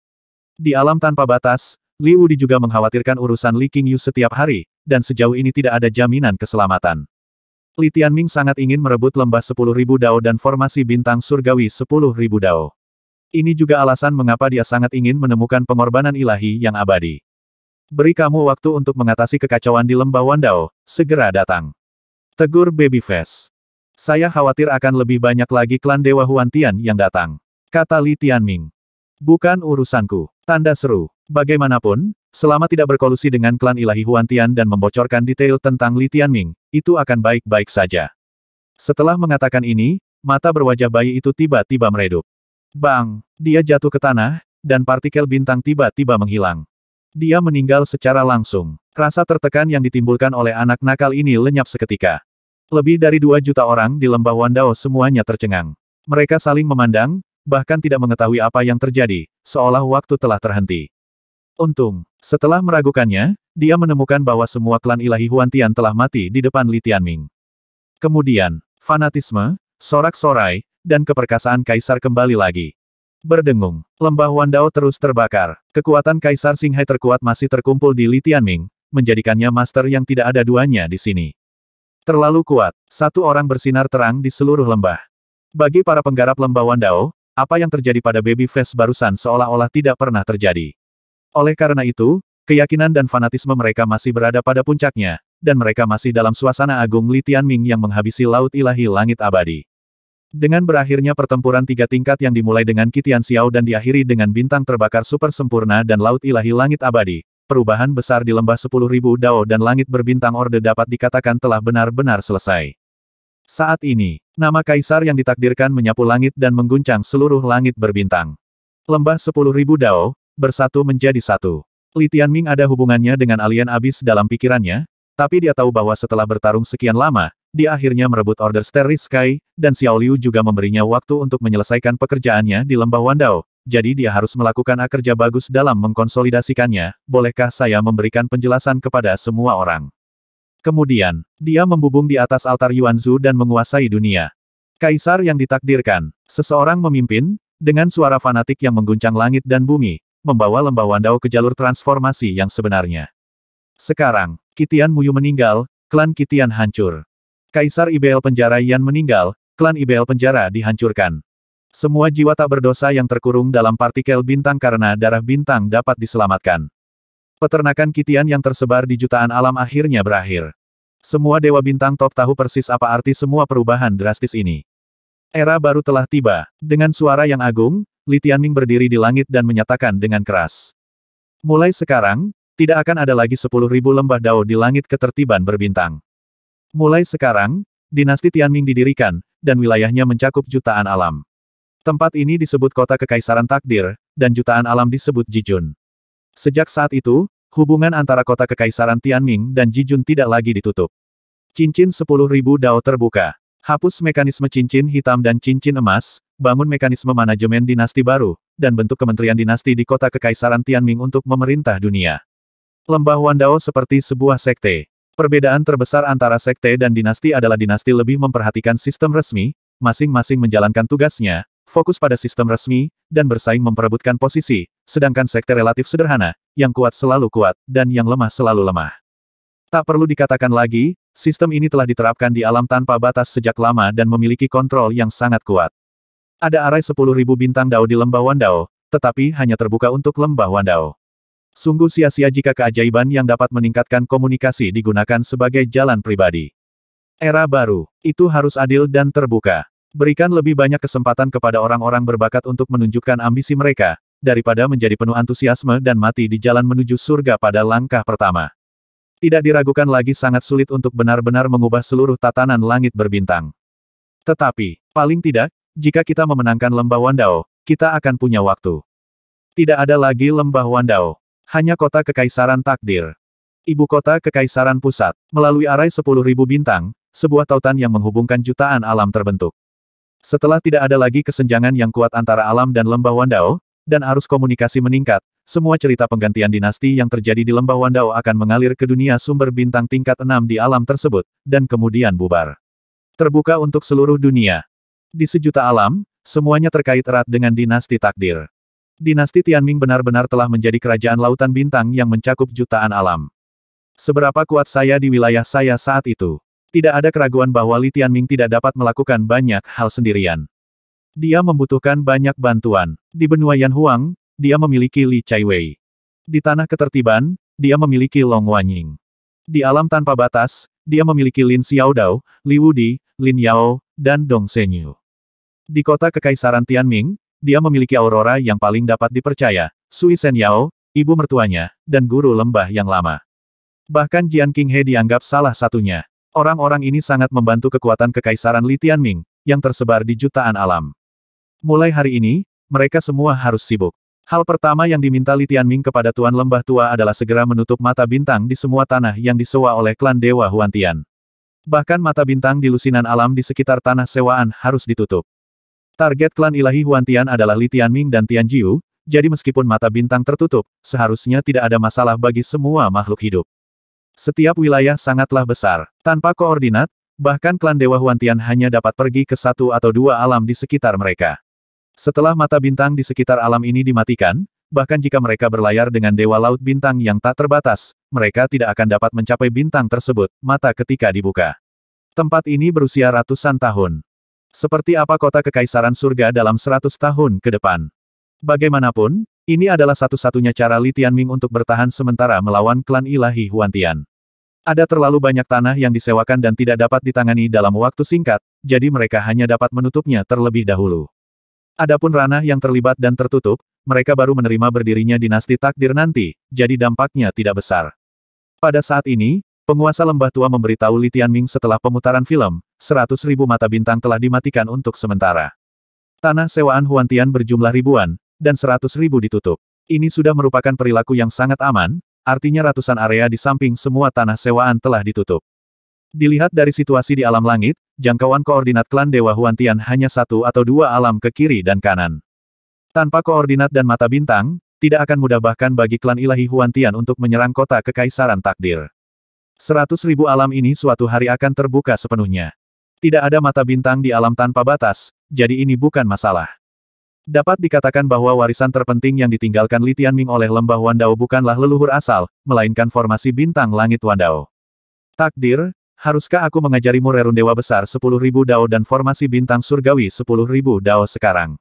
Di alam tanpa batas, Li Wudi juga mengkhawatirkan urusan Li King Yu setiap hari, dan sejauh ini tidak ada jaminan keselamatan. Li Tianming sangat ingin merebut lembah sepuluh ribu dao dan formasi bintang surgawi sepuluh ribu dao. Ini juga alasan mengapa dia sangat ingin menemukan pengorbanan ilahi yang abadi. Beri kamu waktu untuk mengatasi kekacauan di lembah Wandao, segera datang. Tegur Baby Face. Saya khawatir akan lebih banyak lagi klan Dewa Huantian yang datang. Kata Li Tianming. Bukan urusanku. Tanda seru. Bagaimanapun, selama tidak berkolusi dengan klan ilahi Huantian dan membocorkan detail tentang Li Tianming, itu akan baik-baik saja. Setelah mengatakan ini, mata berwajah bayi itu tiba-tiba meredup. Bang! Dia jatuh ke tanah, dan partikel bintang tiba-tiba menghilang. Dia meninggal secara langsung. Rasa tertekan yang ditimbulkan oleh anak nakal ini lenyap seketika. Lebih dari dua juta orang di lembah Wandao semuanya tercengang. Mereka saling memandang, bahkan tidak mengetahui apa yang terjadi, seolah waktu telah terhenti. Untung, setelah meragukannya, dia menemukan bahwa semua klan ilahi Huantian telah mati di depan Li Tianming. Kemudian, fanatisme, sorak-sorai, dan keperkasaan kaisar kembali lagi. Berdengung, lembah Wandao terus terbakar. Kekuatan kaisar Singhai terkuat masih terkumpul di Li Tianming, menjadikannya master yang tidak ada duanya di sini. Terlalu kuat, satu orang bersinar terang di seluruh lembah. Bagi para penggarap lembah Wandao, apa yang terjadi pada Baby Face barusan seolah-olah tidak pernah terjadi. Oleh karena itu, keyakinan dan fanatisme mereka masih berada pada puncaknya, dan mereka masih dalam suasana agung Li Tianming yang menghabisi laut ilahi langit abadi. Dengan berakhirnya pertempuran tiga tingkat yang dimulai dengan Kitian Xiao dan diakhiri dengan bintang terbakar super sempurna dan laut ilahi langit abadi, perubahan besar di lembah sepuluh ribu dao dan langit berbintang orde dapat dikatakan telah benar-benar selesai. Saat ini, nama kaisar yang ditakdirkan menyapu langit dan mengguncang seluruh langit berbintang. Lembah sepuluh ribu Dao, bersatu menjadi satu. Li Tianming ada hubungannya dengan alien abis dalam pikirannya, tapi dia tahu bahwa setelah bertarung sekian lama, dia akhirnya merebut Order Starry Sky, dan Xiao Liu juga memberinya waktu untuk menyelesaikan pekerjaannya di Lembah Wandao, jadi dia harus melakukan akerja bagus dalam mengkonsolidasikannya, bolehkah saya memberikan penjelasan kepada semua orang? Kemudian, dia membubung di atas altar Yuanzu dan menguasai dunia. Kaisar yang ditakdirkan, seseorang memimpin, dengan suara fanatik yang mengguncang langit dan bumi, membawa lembah Wandao ke jalur transformasi yang sebenarnya. Sekarang, Kitian Muyu meninggal, klan Kitian hancur. Kaisar Ibel penjara Yan meninggal, klan Ibel penjara dihancurkan. Semua jiwa tak berdosa yang terkurung dalam partikel bintang karena darah bintang dapat diselamatkan. Peternakan Kitian yang tersebar di jutaan alam akhirnya berakhir. Semua dewa bintang top tahu persis apa arti semua perubahan drastis ini. Era baru telah tiba. Dengan suara yang agung, Li Tianming berdiri di langit dan menyatakan dengan keras. Mulai sekarang, tidak akan ada lagi 10.000 lembah dao di langit ketertiban berbintang. Mulai sekarang, dinasti Tianming didirikan, dan wilayahnya mencakup jutaan alam. Tempat ini disebut kota kekaisaran takdir, dan jutaan alam disebut Jijun. Sejak saat itu, hubungan antara kota kekaisaran Tianming dan Jijun tidak lagi ditutup. Cincin 10.000 dao terbuka. Hapus mekanisme cincin hitam dan cincin emas, bangun mekanisme manajemen dinasti baru, dan bentuk kementerian dinasti di kota kekaisaran Tianming untuk memerintah dunia. Lembah Wandao seperti sebuah sekte. Perbedaan terbesar antara sekte dan dinasti adalah dinasti lebih memperhatikan sistem resmi, masing-masing menjalankan tugasnya, fokus pada sistem resmi, dan bersaing memperebutkan posisi, sedangkan sekte relatif sederhana, yang kuat selalu kuat, dan yang lemah selalu lemah. Tak perlu dikatakan lagi, sistem ini telah diterapkan di alam tanpa batas sejak lama dan memiliki kontrol yang sangat kuat. Ada arai 10.000 bintang dao di lembah Wandao, tetapi hanya terbuka untuk lembah Wandao. Sungguh sia-sia jika keajaiban yang dapat meningkatkan komunikasi digunakan sebagai jalan pribadi. Era baru, itu harus adil dan terbuka. Berikan lebih banyak kesempatan kepada orang-orang berbakat untuk menunjukkan ambisi mereka, daripada menjadi penuh antusiasme dan mati di jalan menuju surga pada langkah pertama. Tidak diragukan lagi sangat sulit untuk benar-benar mengubah seluruh tatanan langit berbintang. Tetapi, paling tidak, jika kita memenangkan lembah Wandao, kita akan punya waktu. Tidak ada lagi lembah Wandao. Hanya kota kekaisaran takdir. Ibu kota kekaisaran pusat. Melalui arai 10.000 bintang, sebuah tautan yang menghubungkan jutaan alam terbentuk. Setelah tidak ada lagi kesenjangan yang kuat antara alam dan lembah Wandao, dan arus komunikasi meningkat, semua cerita penggantian dinasti yang terjadi di lembah Wandao akan mengalir ke dunia sumber bintang tingkat 6 di alam tersebut, dan kemudian bubar. Terbuka untuk seluruh dunia. Di sejuta alam, semuanya terkait erat dengan dinasti takdir. Dinasti Tianming benar-benar telah menjadi kerajaan lautan bintang yang mencakup jutaan alam. Seberapa kuat saya di wilayah saya saat itu? Tidak ada keraguan bahwa Li Tianming tidak dapat melakukan banyak hal sendirian. Dia membutuhkan banyak bantuan. Di benua Yanhuang, dia memiliki Li Chaiwei. Di tanah ketertiban, dia memiliki Long Wanying. Di alam tanpa batas, dia memiliki Lin Xiaodao, Li Wudi, Lin Yao, dan Dong Senyu. Di kota Kekaisaran Tianming, dia memiliki aurora yang paling dapat dipercaya, Sui Sen Yao, ibu mertuanya, dan guru lembah yang lama. Bahkan Jian Qinghe dianggap salah satunya. Orang-orang ini sangat membantu kekuatan kekaisaran Litian Ming yang tersebar di jutaan alam. Mulai hari ini, mereka semua harus sibuk. Hal pertama yang diminta Litian Ming kepada Tuan Lembah Tua adalah segera menutup mata bintang di semua tanah yang disewa oleh klan Dewa Huantian. Bahkan mata bintang di lusinan alam di sekitar tanah sewaan harus ditutup. Target klan ilahi Huantian adalah Litian Ming dan Tian Jiu, jadi meskipun mata bintang tertutup, seharusnya tidak ada masalah bagi semua makhluk hidup. Setiap wilayah sangatlah besar. Tanpa koordinat, bahkan klan Dewa Huantian hanya dapat pergi ke satu atau dua alam di sekitar mereka. Setelah mata bintang di sekitar alam ini dimatikan, bahkan jika mereka berlayar dengan Dewa Laut Bintang yang tak terbatas, mereka tidak akan dapat mencapai bintang tersebut, mata ketika dibuka. Tempat ini berusia ratusan tahun. Seperti apa kota kekaisaran surga dalam seratus tahun ke depan. Bagaimanapun, ini adalah satu-satunya cara Li Tianming untuk bertahan sementara melawan klan ilahi Huantian. Ada terlalu banyak tanah yang disewakan dan tidak dapat ditangani dalam waktu singkat, jadi mereka hanya dapat menutupnya terlebih dahulu. Adapun ranah yang terlibat dan tertutup, mereka baru menerima berdirinya dinasti takdir nanti, jadi dampaknya tidak besar. Pada saat ini, penguasa lembah tua memberitahu Li Tianming setelah pemutaran film, 100 ribu mata bintang telah dimatikan untuk sementara. Tanah sewaan Huantian berjumlah ribuan, dan 100 ribu ditutup. Ini sudah merupakan perilaku yang sangat aman, Artinya ratusan area di samping semua tanah sewaan telah ditutup. Dilihat dari situasi di alam langit, jangkauan koordinat klan Dewa Huantian hanya satu atau dua alam ke kiri dan kanan. Tanpa koordinat dan mata bintang, tidak akan mudah bahkan bagi klan ilahi Huantian untuk menyerang kota kekaisaran takdir. Seratus ribu alam ini suatu hari akan terbuka sepenuhnya. Tidak ada mata bintang di alam tanpa batas, jadi ini bukan masalah. Dapat dikatakan bahwa warisan terpenting yang ditinggalkan Li Tianming oleh lembah Wandao bukanlah leluhur asal, melainkan formasi bintang langit Wandao. Takdir, haruskah aku mengajarimu Rerun Dewa Besar 10.000 Dao dan formasi bintang surgawi 10.000 Dao sekarang?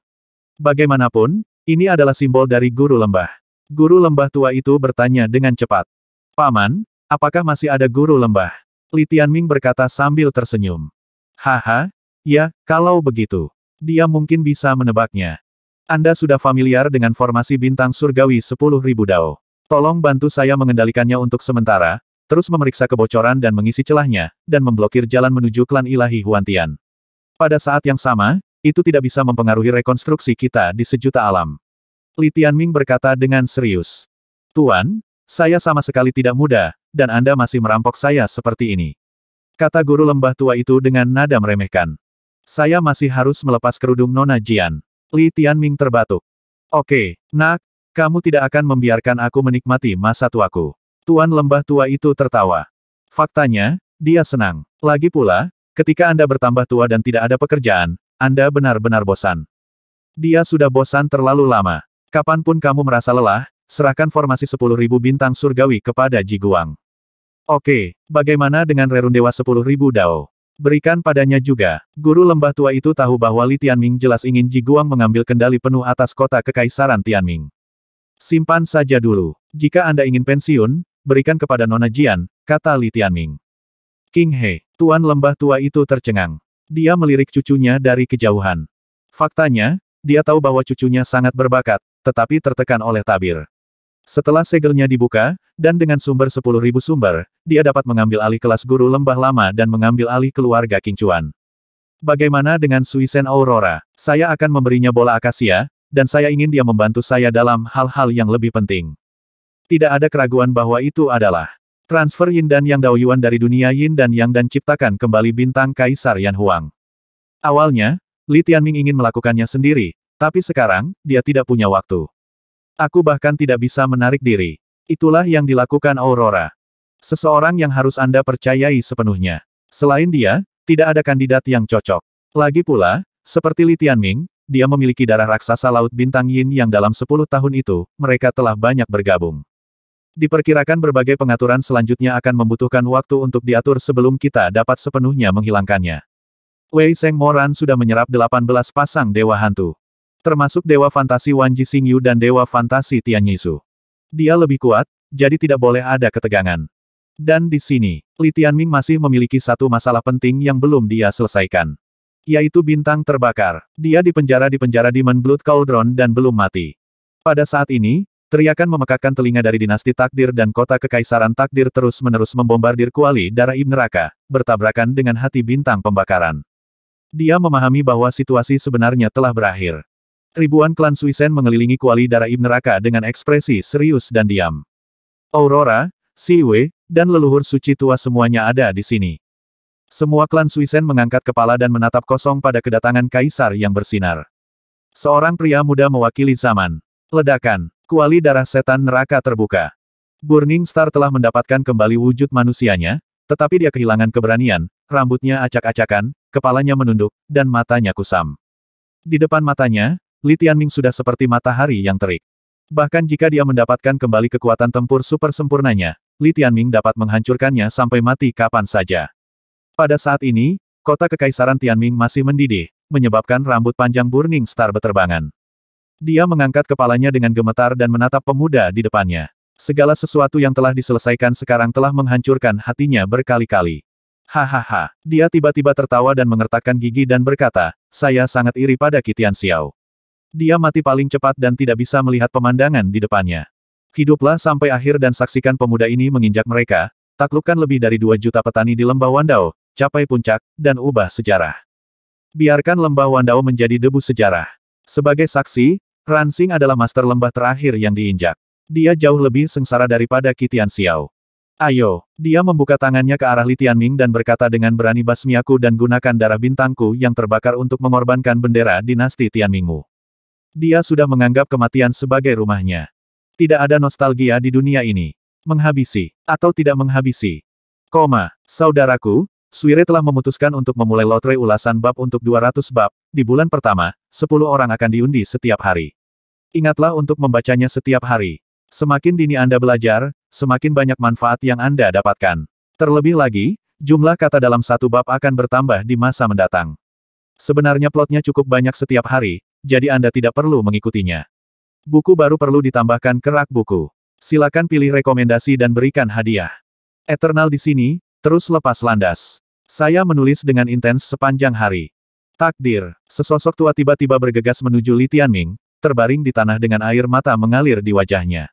Bagaimanapun, ini adalah simbol dari guru lembah. Guru lembah tua itu bertanya dengan cepat. Paman, apakah masih ada guru lembah? Li Tianming berkata sambil tersenyum. Haha, ya, kalau begitu. Dia mungkin bisa menebaknya. Anda sudah familiar dengan formasi bintang surgawi 10.000 Dao. Tolong bantu saya mengendalikannya untuk sementara, terus memeriksa kebocoran dan mengisi celahnya, dan memblokir jalan menuju klan ilahi Huantian. Pada saat yang sama, itu tidak bisa mempengaruhi rekonstruksi kita di sejuta alam. Li Tianming berkata dengan serius. Tuan, saya sama sekali tidak muda, dan Anda masih merampok saya seperti ini. Kata guru lembah tua itu dengan nada meremehkan. Saya masih harus melepas kerudung Nona Jian. Li Tianming terbatuk. Oke, nak, kamu tidak akan membiarkan aku menikmati masa tuaku. Tuan lembah tua itu tertawa. Faktanya, dia senang. Lagi pula, ketika Anda bertambah tua dan tidak ada pekerjaan, Anda benar-benar bosan. Dia sudah bosan terlalu lama. Kapanpun kamu merasa lelah, serahkan formasi 10.000 bintang surgawi kepada Ji Guang. Oke, bagaimana dengan rerun dewa 10.000 dao? Berikan padanya juga. Guru lembah tua itu tahu bahwa Li Tianming jelas ingin Ji Guang mengambil kendali penuh atas kota kekaisaran Tianming. Simpan saja dulu. Jika Anda ingin pensiun, berikan kepada Nona Jian, kata Li Tianming. King He, tuan lembah tua itu tercengang. Dia melirik cucunya dari kejauhan. Faktanya, dia tahu bahwa cucunya sangat berbakat, tetapi tertekan oleh tabir. Setelah segelnya dibuka, dan dengan sumber ribu sumber, dia dapat mengambil alih kelas guru lembah lama dan mengambil alih keluarga King Bagaimana dengan Suisen Aurora? Saya akan memberinya bola akasia, dan saya ingin dia membantu saya dalam hal-hal yang lebih penting. Tidak ada keraguan bahwa itu adalah transfer Yin dan Yang Daoyuan dari dunia Yin dan Yang dan ciptakan kembali bintang Kaisar Yan Huang. Awalnya, Li Tianming ingin melakukannya sendiri, tapi sekarang, dia tidak punya waktu. Aku bahkan tidak bisa menarik diri. Itulah yang dilakukan Aurora. Seseorang yang harus Anda percayai sepenuhnya. Selain dia, tidak ada kandidat yang cocok. Lagi pula, seperti Li Tianming, dia memiliki darah raksasa Laut Bintang Yin yang dalam 10 tahun itu, mereka telah banyak bergabung. Diperkirakan berbagai pengaturan selanjutnya akan membutuhkan waktu untuk diatur sebelum kita dapat sepenuhnya menghilangkannya. Wei Seng Moran sudah menyerap 18 pasang dewa hantu termasuk Dewa Fantasi Wan Xingyu dan Dewa Fantasi Tian Yisu. Dia lebih kuat, jadi tidak boleh ada ketegangan. Dan di sini, Li Tianming masih memiliki satu masalah penting yang belum dia selesaikan. Yaitu bintang terbakar. Dia dipenjara di penjara Demon Blood Cauldron dan belum mati. Pada saat ini, teriakan memekakkan telinga dari dinasti takdir dan kota kekaisaran takdir terus-menerus membombardir kuali darah Ibn Raka, bertabrakan dengan hati bintang pembakaran. Dia memahami bahwa situasi sebenarnya telah berakhir. Ribuan klan Suisen mengelilingi kuali darah Ibn Raka dengan ekspresi serius dan diam. Aurora, Siwe, dan leluhur suci tua semuanya ada di sini. Semua klan Suisen mengangkat kepala dan menatap kosong pada kedatangan kaisar yang bersinar. Seorang pria muda mewakili zaman. Ledakan, kuali darah setan neraka terbuka. Burning Star telah mendapatkan kembali wujud manusianya, tetapi dia kehilangan keberanian, rambutnya acak-acakan, kepalanya menunduk, dan matanya kusam. Di depan matanya, Li Tianming sudah seperti matahari yang terik. Bahkan jika dia mendapatkan kembali kekuatan tempur super sempurnanya, Li Tianming dapat menghancurkannya sampai mati kapan saja. Pada saat ini, kota kekaisaran Tianming masih mendidih, menyebabkan rambut panjang Burning Star beterbangan. Dia mengangkat kepalanya dengan gemetar dan menatap pemuda di depannya. Segala sesuatu yang telah diselesaikan sekarang telah menghancurkan hatinya berkali-kali. Hahaha, dia tiba-tiba tertawa dan mengertakkan gigi dan berkata, saya sangat iri pada Kitian Xiao. Dia mati paling cepat dan tidak bisa melihat pemandangan di depannya. Hiduplah sampai akhir dan saksikan pemuda ini menginjak mereka, taklukkan lebih dari dua juta petani di lembah Wandao, capai puncak, dan ubah sejarah. Biarkan lembah Wandao menjadi debu sejarah. Sebagai saksi, Ransing adalah master lembah terakhir yang diinjak. Dia jauh lebih sengsara daripada Kitian Xiao. Ayo, dia membuka tangannya ke arah Litian Ming dan berkata dengan berani basmiaku dan gunakan darah bintangku yang terbakar untuk mengorbankan bendera dinasti Tianmingmu. Dia sudah menganggap kematian sebagai rumahnya. Tidak ada nostalgia di dunia ini. Menghabisi, atau tidak menghabisi. Koma, saudaraku, Suire telah memutuskan untuk memulai lotre ulasan bab untuk 200 bab. Di bulan pertama, 10 orang akan diundi setiap hari. Ingatlah untuk membacanya setiap hari. Semakin dini Anda belajar, semakin banyak manfaat yang Anda dapatkan. Terlebih lagi, jumlah kata dalam satu bab akan bertambah di masa mendatang. Sebenarnya plotnya cukup banyak setiap hari, jadi Anda tidak perlu mengikutinya. Buku baru perlu ditambahkan ke rak buku. Silakan pilih rekomendasi dan berikan hadiah. Eternal di sini, terus lepas landas. Saya menulis dengan intens sepanjang hari. Takdir, sesosok tua tiba-tiba bergegas menuju Li Tianming, terbaring di tanah dengan air mata mengalir di wajahnya.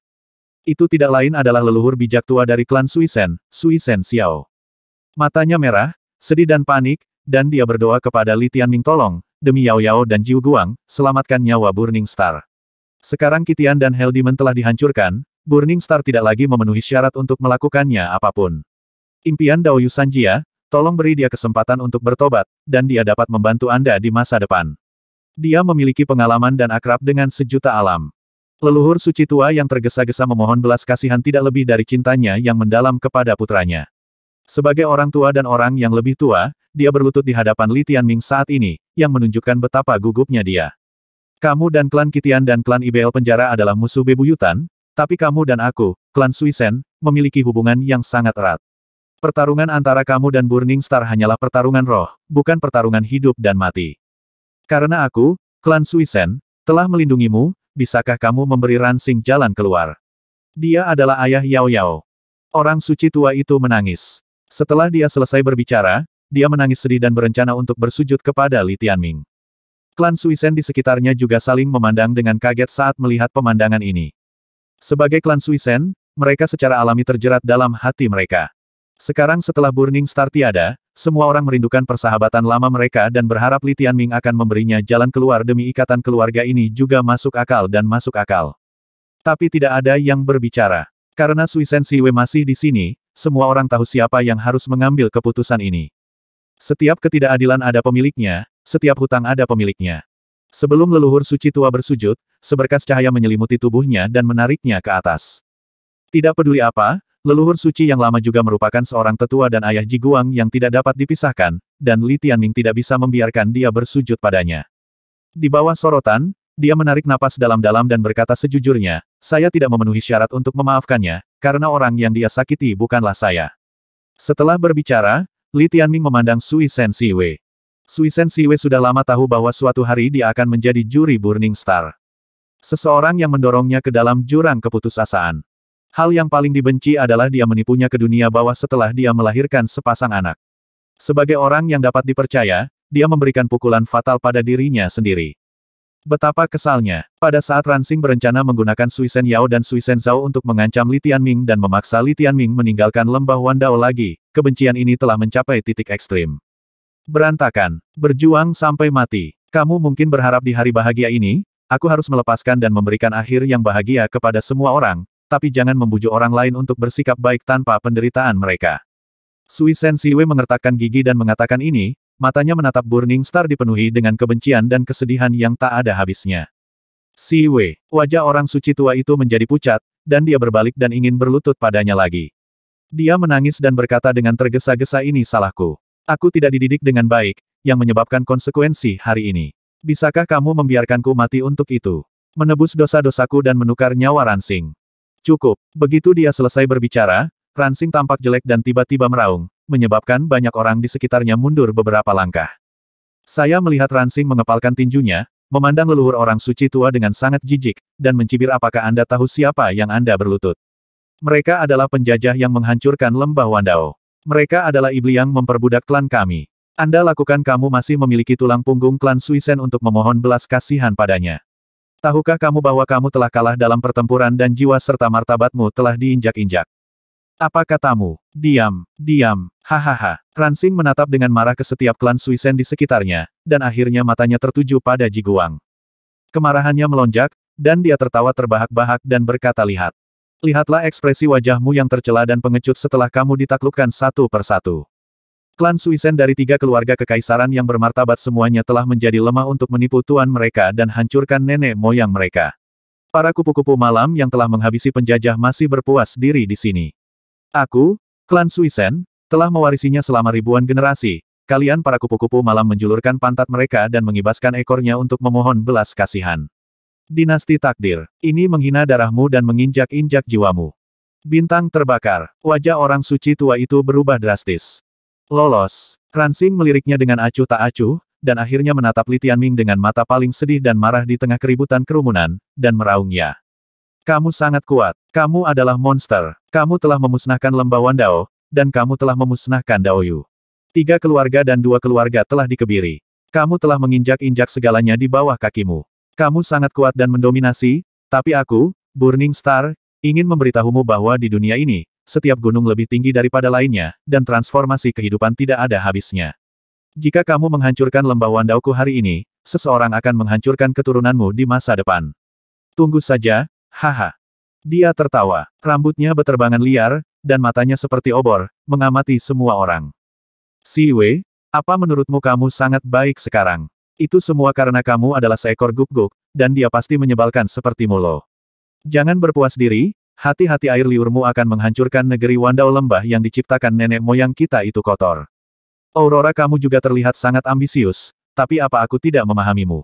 Itu tidak lain adalah leluhur bijak tua dari klan Suisen, Suisen Xiao. Matanya merah, sedih dan panik, dan dia berdoa kepada Li Tianming tolong, demi Yao Yao dan Jiu Guang, selamatkan nyawa Burning Star. Sekarang Kitian dan Heldiman telah dihancurkan, Burning Star tidak lagi memenuhi syarat untuk melakukannya apapun. Impian Dao Jia, tolong beri dia kesempatan untuk bertobat, dan dia dapat membantu Anda di masa depan. Dia memiliki pengalaman dan akrab dengan sejuta alam. Leluhur suci tua yang tergesa-gesa memohon belas kasihan tidak lebih dari cintanya yang mendalam kepada putranya. Sebagai orang tua dan orang yang lebih tua, dia berlutut di hadapan Li Tianming saat ini, yang menunjukkan betapa gugupnya dia. Kamu dan klan Kitian dan klan Ibel penjara adalah musuh bebuyutan, tapi kamu dan aku, klan Suisen, memiliki hubungan yang sangat erat. Pertarungan antara kamu dan Burning Star hanyalah pertarungan roh, bukan pertarungan hidup dan mati. Karena aku, klan Suisen, telah melindungimu, bisakah kamu memberi Ransing jalan keluar? Dia adalah ayah Yao Yao. Orang suci tua itu menangis. Setelah dia selesai berbicara, dia menangis sedih dan berencana untuk bersujud kepada Li Tianming. Klan Suisen di sekitarnya juga saling memandang dengan kaget saat melihat pemandangan ini. Sebagai klan Suisen, mereka secara alami terjerat dalam hati mereka. Sekarang setelah Burning Star tiada, semua orang merindukan persahabatan lama mereka dan berharap Li Tianming akan memberinya jalan keluar demi ikatan keluarga ini juga masuk akal dan masuk akal. Tapi tidak ada yang berbicara. Karena Suisen Siwe masih di sini, semua orang tahu siapa yang harus mengambil keputusan ini. Setiap ketidakadilan ada pemiliknya, setiap hutang ada pemiliknya. Sebelum leluhur suci tua bersujud, seberkas cahaya menyelimuti tubuhnya dan menariknya ke atas. Tidak peduli apa, leluhur suci yang lama juga merupakan seorang tetua dan ayah Jiguang yang tidak dapat dipisahkan, dan Li Tianming tidak bisa membiarkan dia bersujud padanya. Di bawah sorotan, dia menarik napas dalam-dalam dan berkata sejujurnya, saya tidak memenuhi syarat untuk memaafkannya, karena orang yang dia sakiti bukanlah saya. Setelah berbicara, Li Tianming memandang Sui Sen Siwe. Sui Sen Siwe sudah lama tahu bahwa suatu hari dia akan menjadi juri Burning Star. Seseorang yang mendorongnya ke dalam jurang keputusasaan. Hal yang paling dibenci adalah dia menipunya ke dunia bawah setelah dia melahirkan sepasang anak. Sebagai orang yang dapat dipercaya, dia memberikan pukulan fatal pada dirinya sendiri. Betapa kesalnya, pada saat Ransing berencana menggunakan Suisen Yao dan Suisen Zhao untuk mengancam Li Tianming dan memaksa Li Tianming meninggalkan lembah Wandao lagi, kebencian ini telah mencapai titik ekstrim. Berantakan, berjuang sampai mati. Kamu mungkin berharap di hari bahagia ini, aku harus melepaskan dan memberikan akhir yang bahagia kepada semua orang, tapi jangan membujuk orang lain untuk bersikap baik tanpa penderitaan mereka. Suisen Siwe mengertakkan gigi dan mengatakan ini, matanya menatap Burning Star dipenuhi dengan kebencian dan kesedihan yang tak ada habisnya. Si Wei, wajah orang suci tua itu menjadi pucat, dan dia berbalik dan ingin berlutut padanya lagi. Dia menangis dan berkata dengan tergesa-gesa ini salahku. Aku tidak dididik dengan baik, yang menyebabkan konsekuensi hari ini. Bisakah kamu membiarkanku mati untuk itu? Menebus dosa-dosaku dan menukar nyawa Ransing. Cukup. Begitu dia selesai berbicara, Ransing tampak jelek dan tiba-tiba meraung, menyebabkan banyak orang di sekitarnya mundur beberapa langkah. Saya melihat Ransing mengepalkan tinjunya, memandang leluhur orang suci tua dengan sangat jijik, dan mencibir apakah Anda tahu siapa yang Anda berlutut. Mereka adalah penjajah yang menghancurkan lembah Wandao. Mereka adalah iblis yang memperbudak klan kami. Anda lakukan kamu masih memiliki tulang punggung klan Suisen untuk memohon belas kasihan padanya. Tahukah kamu bahwa kamu telah kalah dalam pertempuran dan jiwa serta martabatmu telah diinjak-injak? Apa katamu? Diam, diam, hahaha. Ransing menatap dengan marah ke setiap klan Suisen di sekitarnya, dan akhirnya matanya tertuju pada Jiguang. Kemarahannya melonjak, dan dia tertawa terbahak-bahak dan berkata lihat. Lihatlah ekspresi wajahmu yang tercela dan pengecut setelah kamu ditaklukkan satu persatu. Klan Suisen dari tiga keluarga kekaisaran yang bermartabat semuanya telah menjadi lemah untuk menipu tuan mereka dan hancurkan nenek moyang mereka. Para kupu-kupu malam yang telah menghabisi penjajah masih berpuas diri di sini. Aku, klan Suisen, telah mewarisinya selama ribuan generasi. Kalian para kupu-kupu malam menjulurkan pantat mereka dan mengibaskan ekornya untuk memohon belas kasihan. Dinasti takdir, ini menghina darahmu dan menginjak-injak jiwamu. Bintang terbakar, wajah orang suci tua itu berubah drastis. Lolos, Ransing meliriknya dengan acuh tak acuh, dan akhirnya menatap Li Tianming dengan mata paling sedih dan marah di tengah keributan kerumunan, dan meraungnya. Kamu sangat kuat. Kamu adalah monster. Kamu telah memusnahkan lembawan Dao, dan kamu telah memusnahkan Daoyu. Tiga keluarga dan dua keluarga telah dikebiri. Kamu telah menginjak-injak segalanya di bawah kakimu. Kamu sangat kuat dan mendominasi, tapi aku, Burning Star, ingin memberitahumu bahwa di dunia ini, setiap gunung lebih tinggi daripada lainnya, dan transformasi kehidupan tidak ada habisnya. Jika kamu menghancurkan lembah Wandauku hari ini, seseorang akan menghancurkan keturunanmu di masa depan. Tunggu saja, Haha. Dia tertawa, rambutnya beterbangan liar, dan matanya seperti obor, mengamati semua orang. Si Wei, apa menurutmu kamu sangat baik sekarang? Itu semua karena kamu adalah seekor guk-guk, dan dia pasti menyebalkan seperti mulo. Jangan berpuas diri, hati-hati air liurmu akan menghancurkan negeri Wandao Lembah yang diciptakan nenek moyang kita itu kotor. Aurora kamu juga terlihat sangat ambisius, tapi apa aku tidak memahamimu?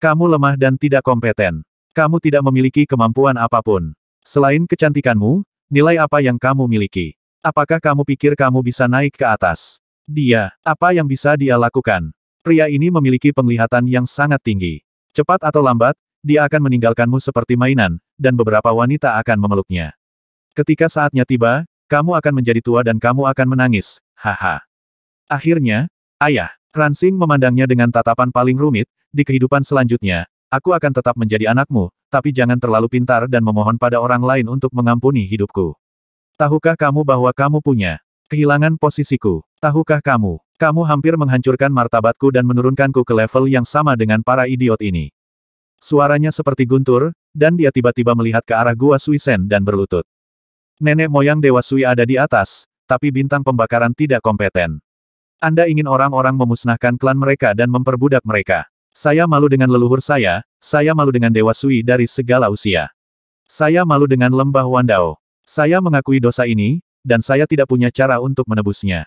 Kamu lemah dan tidak kompeten kamu tidak memiliki kemampuan apapun. Selain kecantikanmu, nilai apa yang kamu miliki? Apakah kamu pikir kamu bisa naik ke atas? Dia, apa yang bisa dia lakukan? Pria ini memiliki penglihatan yang sangat tinggi. Cepat atau lambat, dia akan meninggalkanmu seperti mainan, dan beberapa wanita akan memeluknya. Ketika saatnya tiba, kamu akan menjadi tua dan kamu akan menangis, haha. Akhirnya, ayah, Ransing memandangnya dengan tatapan paling rumit, di kehidupan selanjutnya, Aku akan tetap menjadi anakmu, tapi jangan terlalu pintar dan memohon pada orang lain untuk mengampuni hidupku. Tahukah kamu bahwa kamu punya kehilangan posisiku? Tahukah kamu? Kamu hampir menghancurkan martabatku dan menurunkanku ke level yang sama dengan para idiot ini. Suaranya seperti guntur, dan dia tiba-tiba melihat ke arah gua Suisen dan berlutut. Nenek moyang Dewa Sui ada di atas, tapi bintang pembakaran tidak kompeten. Anda ingin orang-orang memusnahkan klan mereka dan memperbudak mereka. Saya malu dengan leluhur saya, saya malu dengan Dewa Sui dari segala usia. Saya malu dengan lembah Wandao. Saya mengakui dosa ini, dan saya tidak punya cara untuk menebusnya.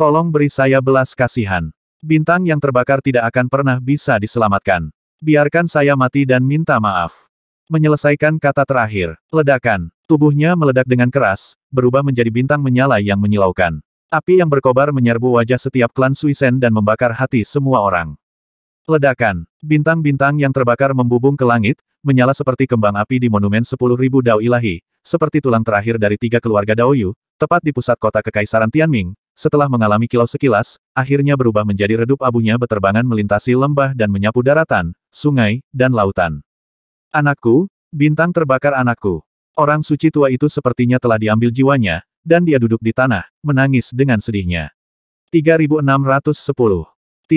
Tolong beri saya belas kasihan. Bintang yang terbakar tidak akan pernah bisa diselamatkan. Biarkan saya mati dan minta maaf. Menyelesaikan kata terakhir, ledakan. Tubuhnya meledak dengan keras, berubah menjadi bintang menyala yang menyilaukan. Api yang berkobar menyerbu wajah setiap klan Suisen dan membakar hati semua orang. Ledakan. Bintang-bintang yang terbakar membubung ke langit, menyala seperti kembang api di Monumen 10.000 Dao Ilahi, seperti tulang terakhir dari tiga keluarga Dao Yu, tepat di pusat kota Kekaisaran Tianming. Setelah mengalami kilau sekilas, akhirnya berubah menjadi redup abunya beterbangan melintasi lembah dan menyapu daratan, sungai, dan lautan. Anakku, bintang terbakar anakku. Orang suci tua itu sepertinya telah diambil jiwanya, dan dia duduk di tanah, menangis dengan sedihnya. 3610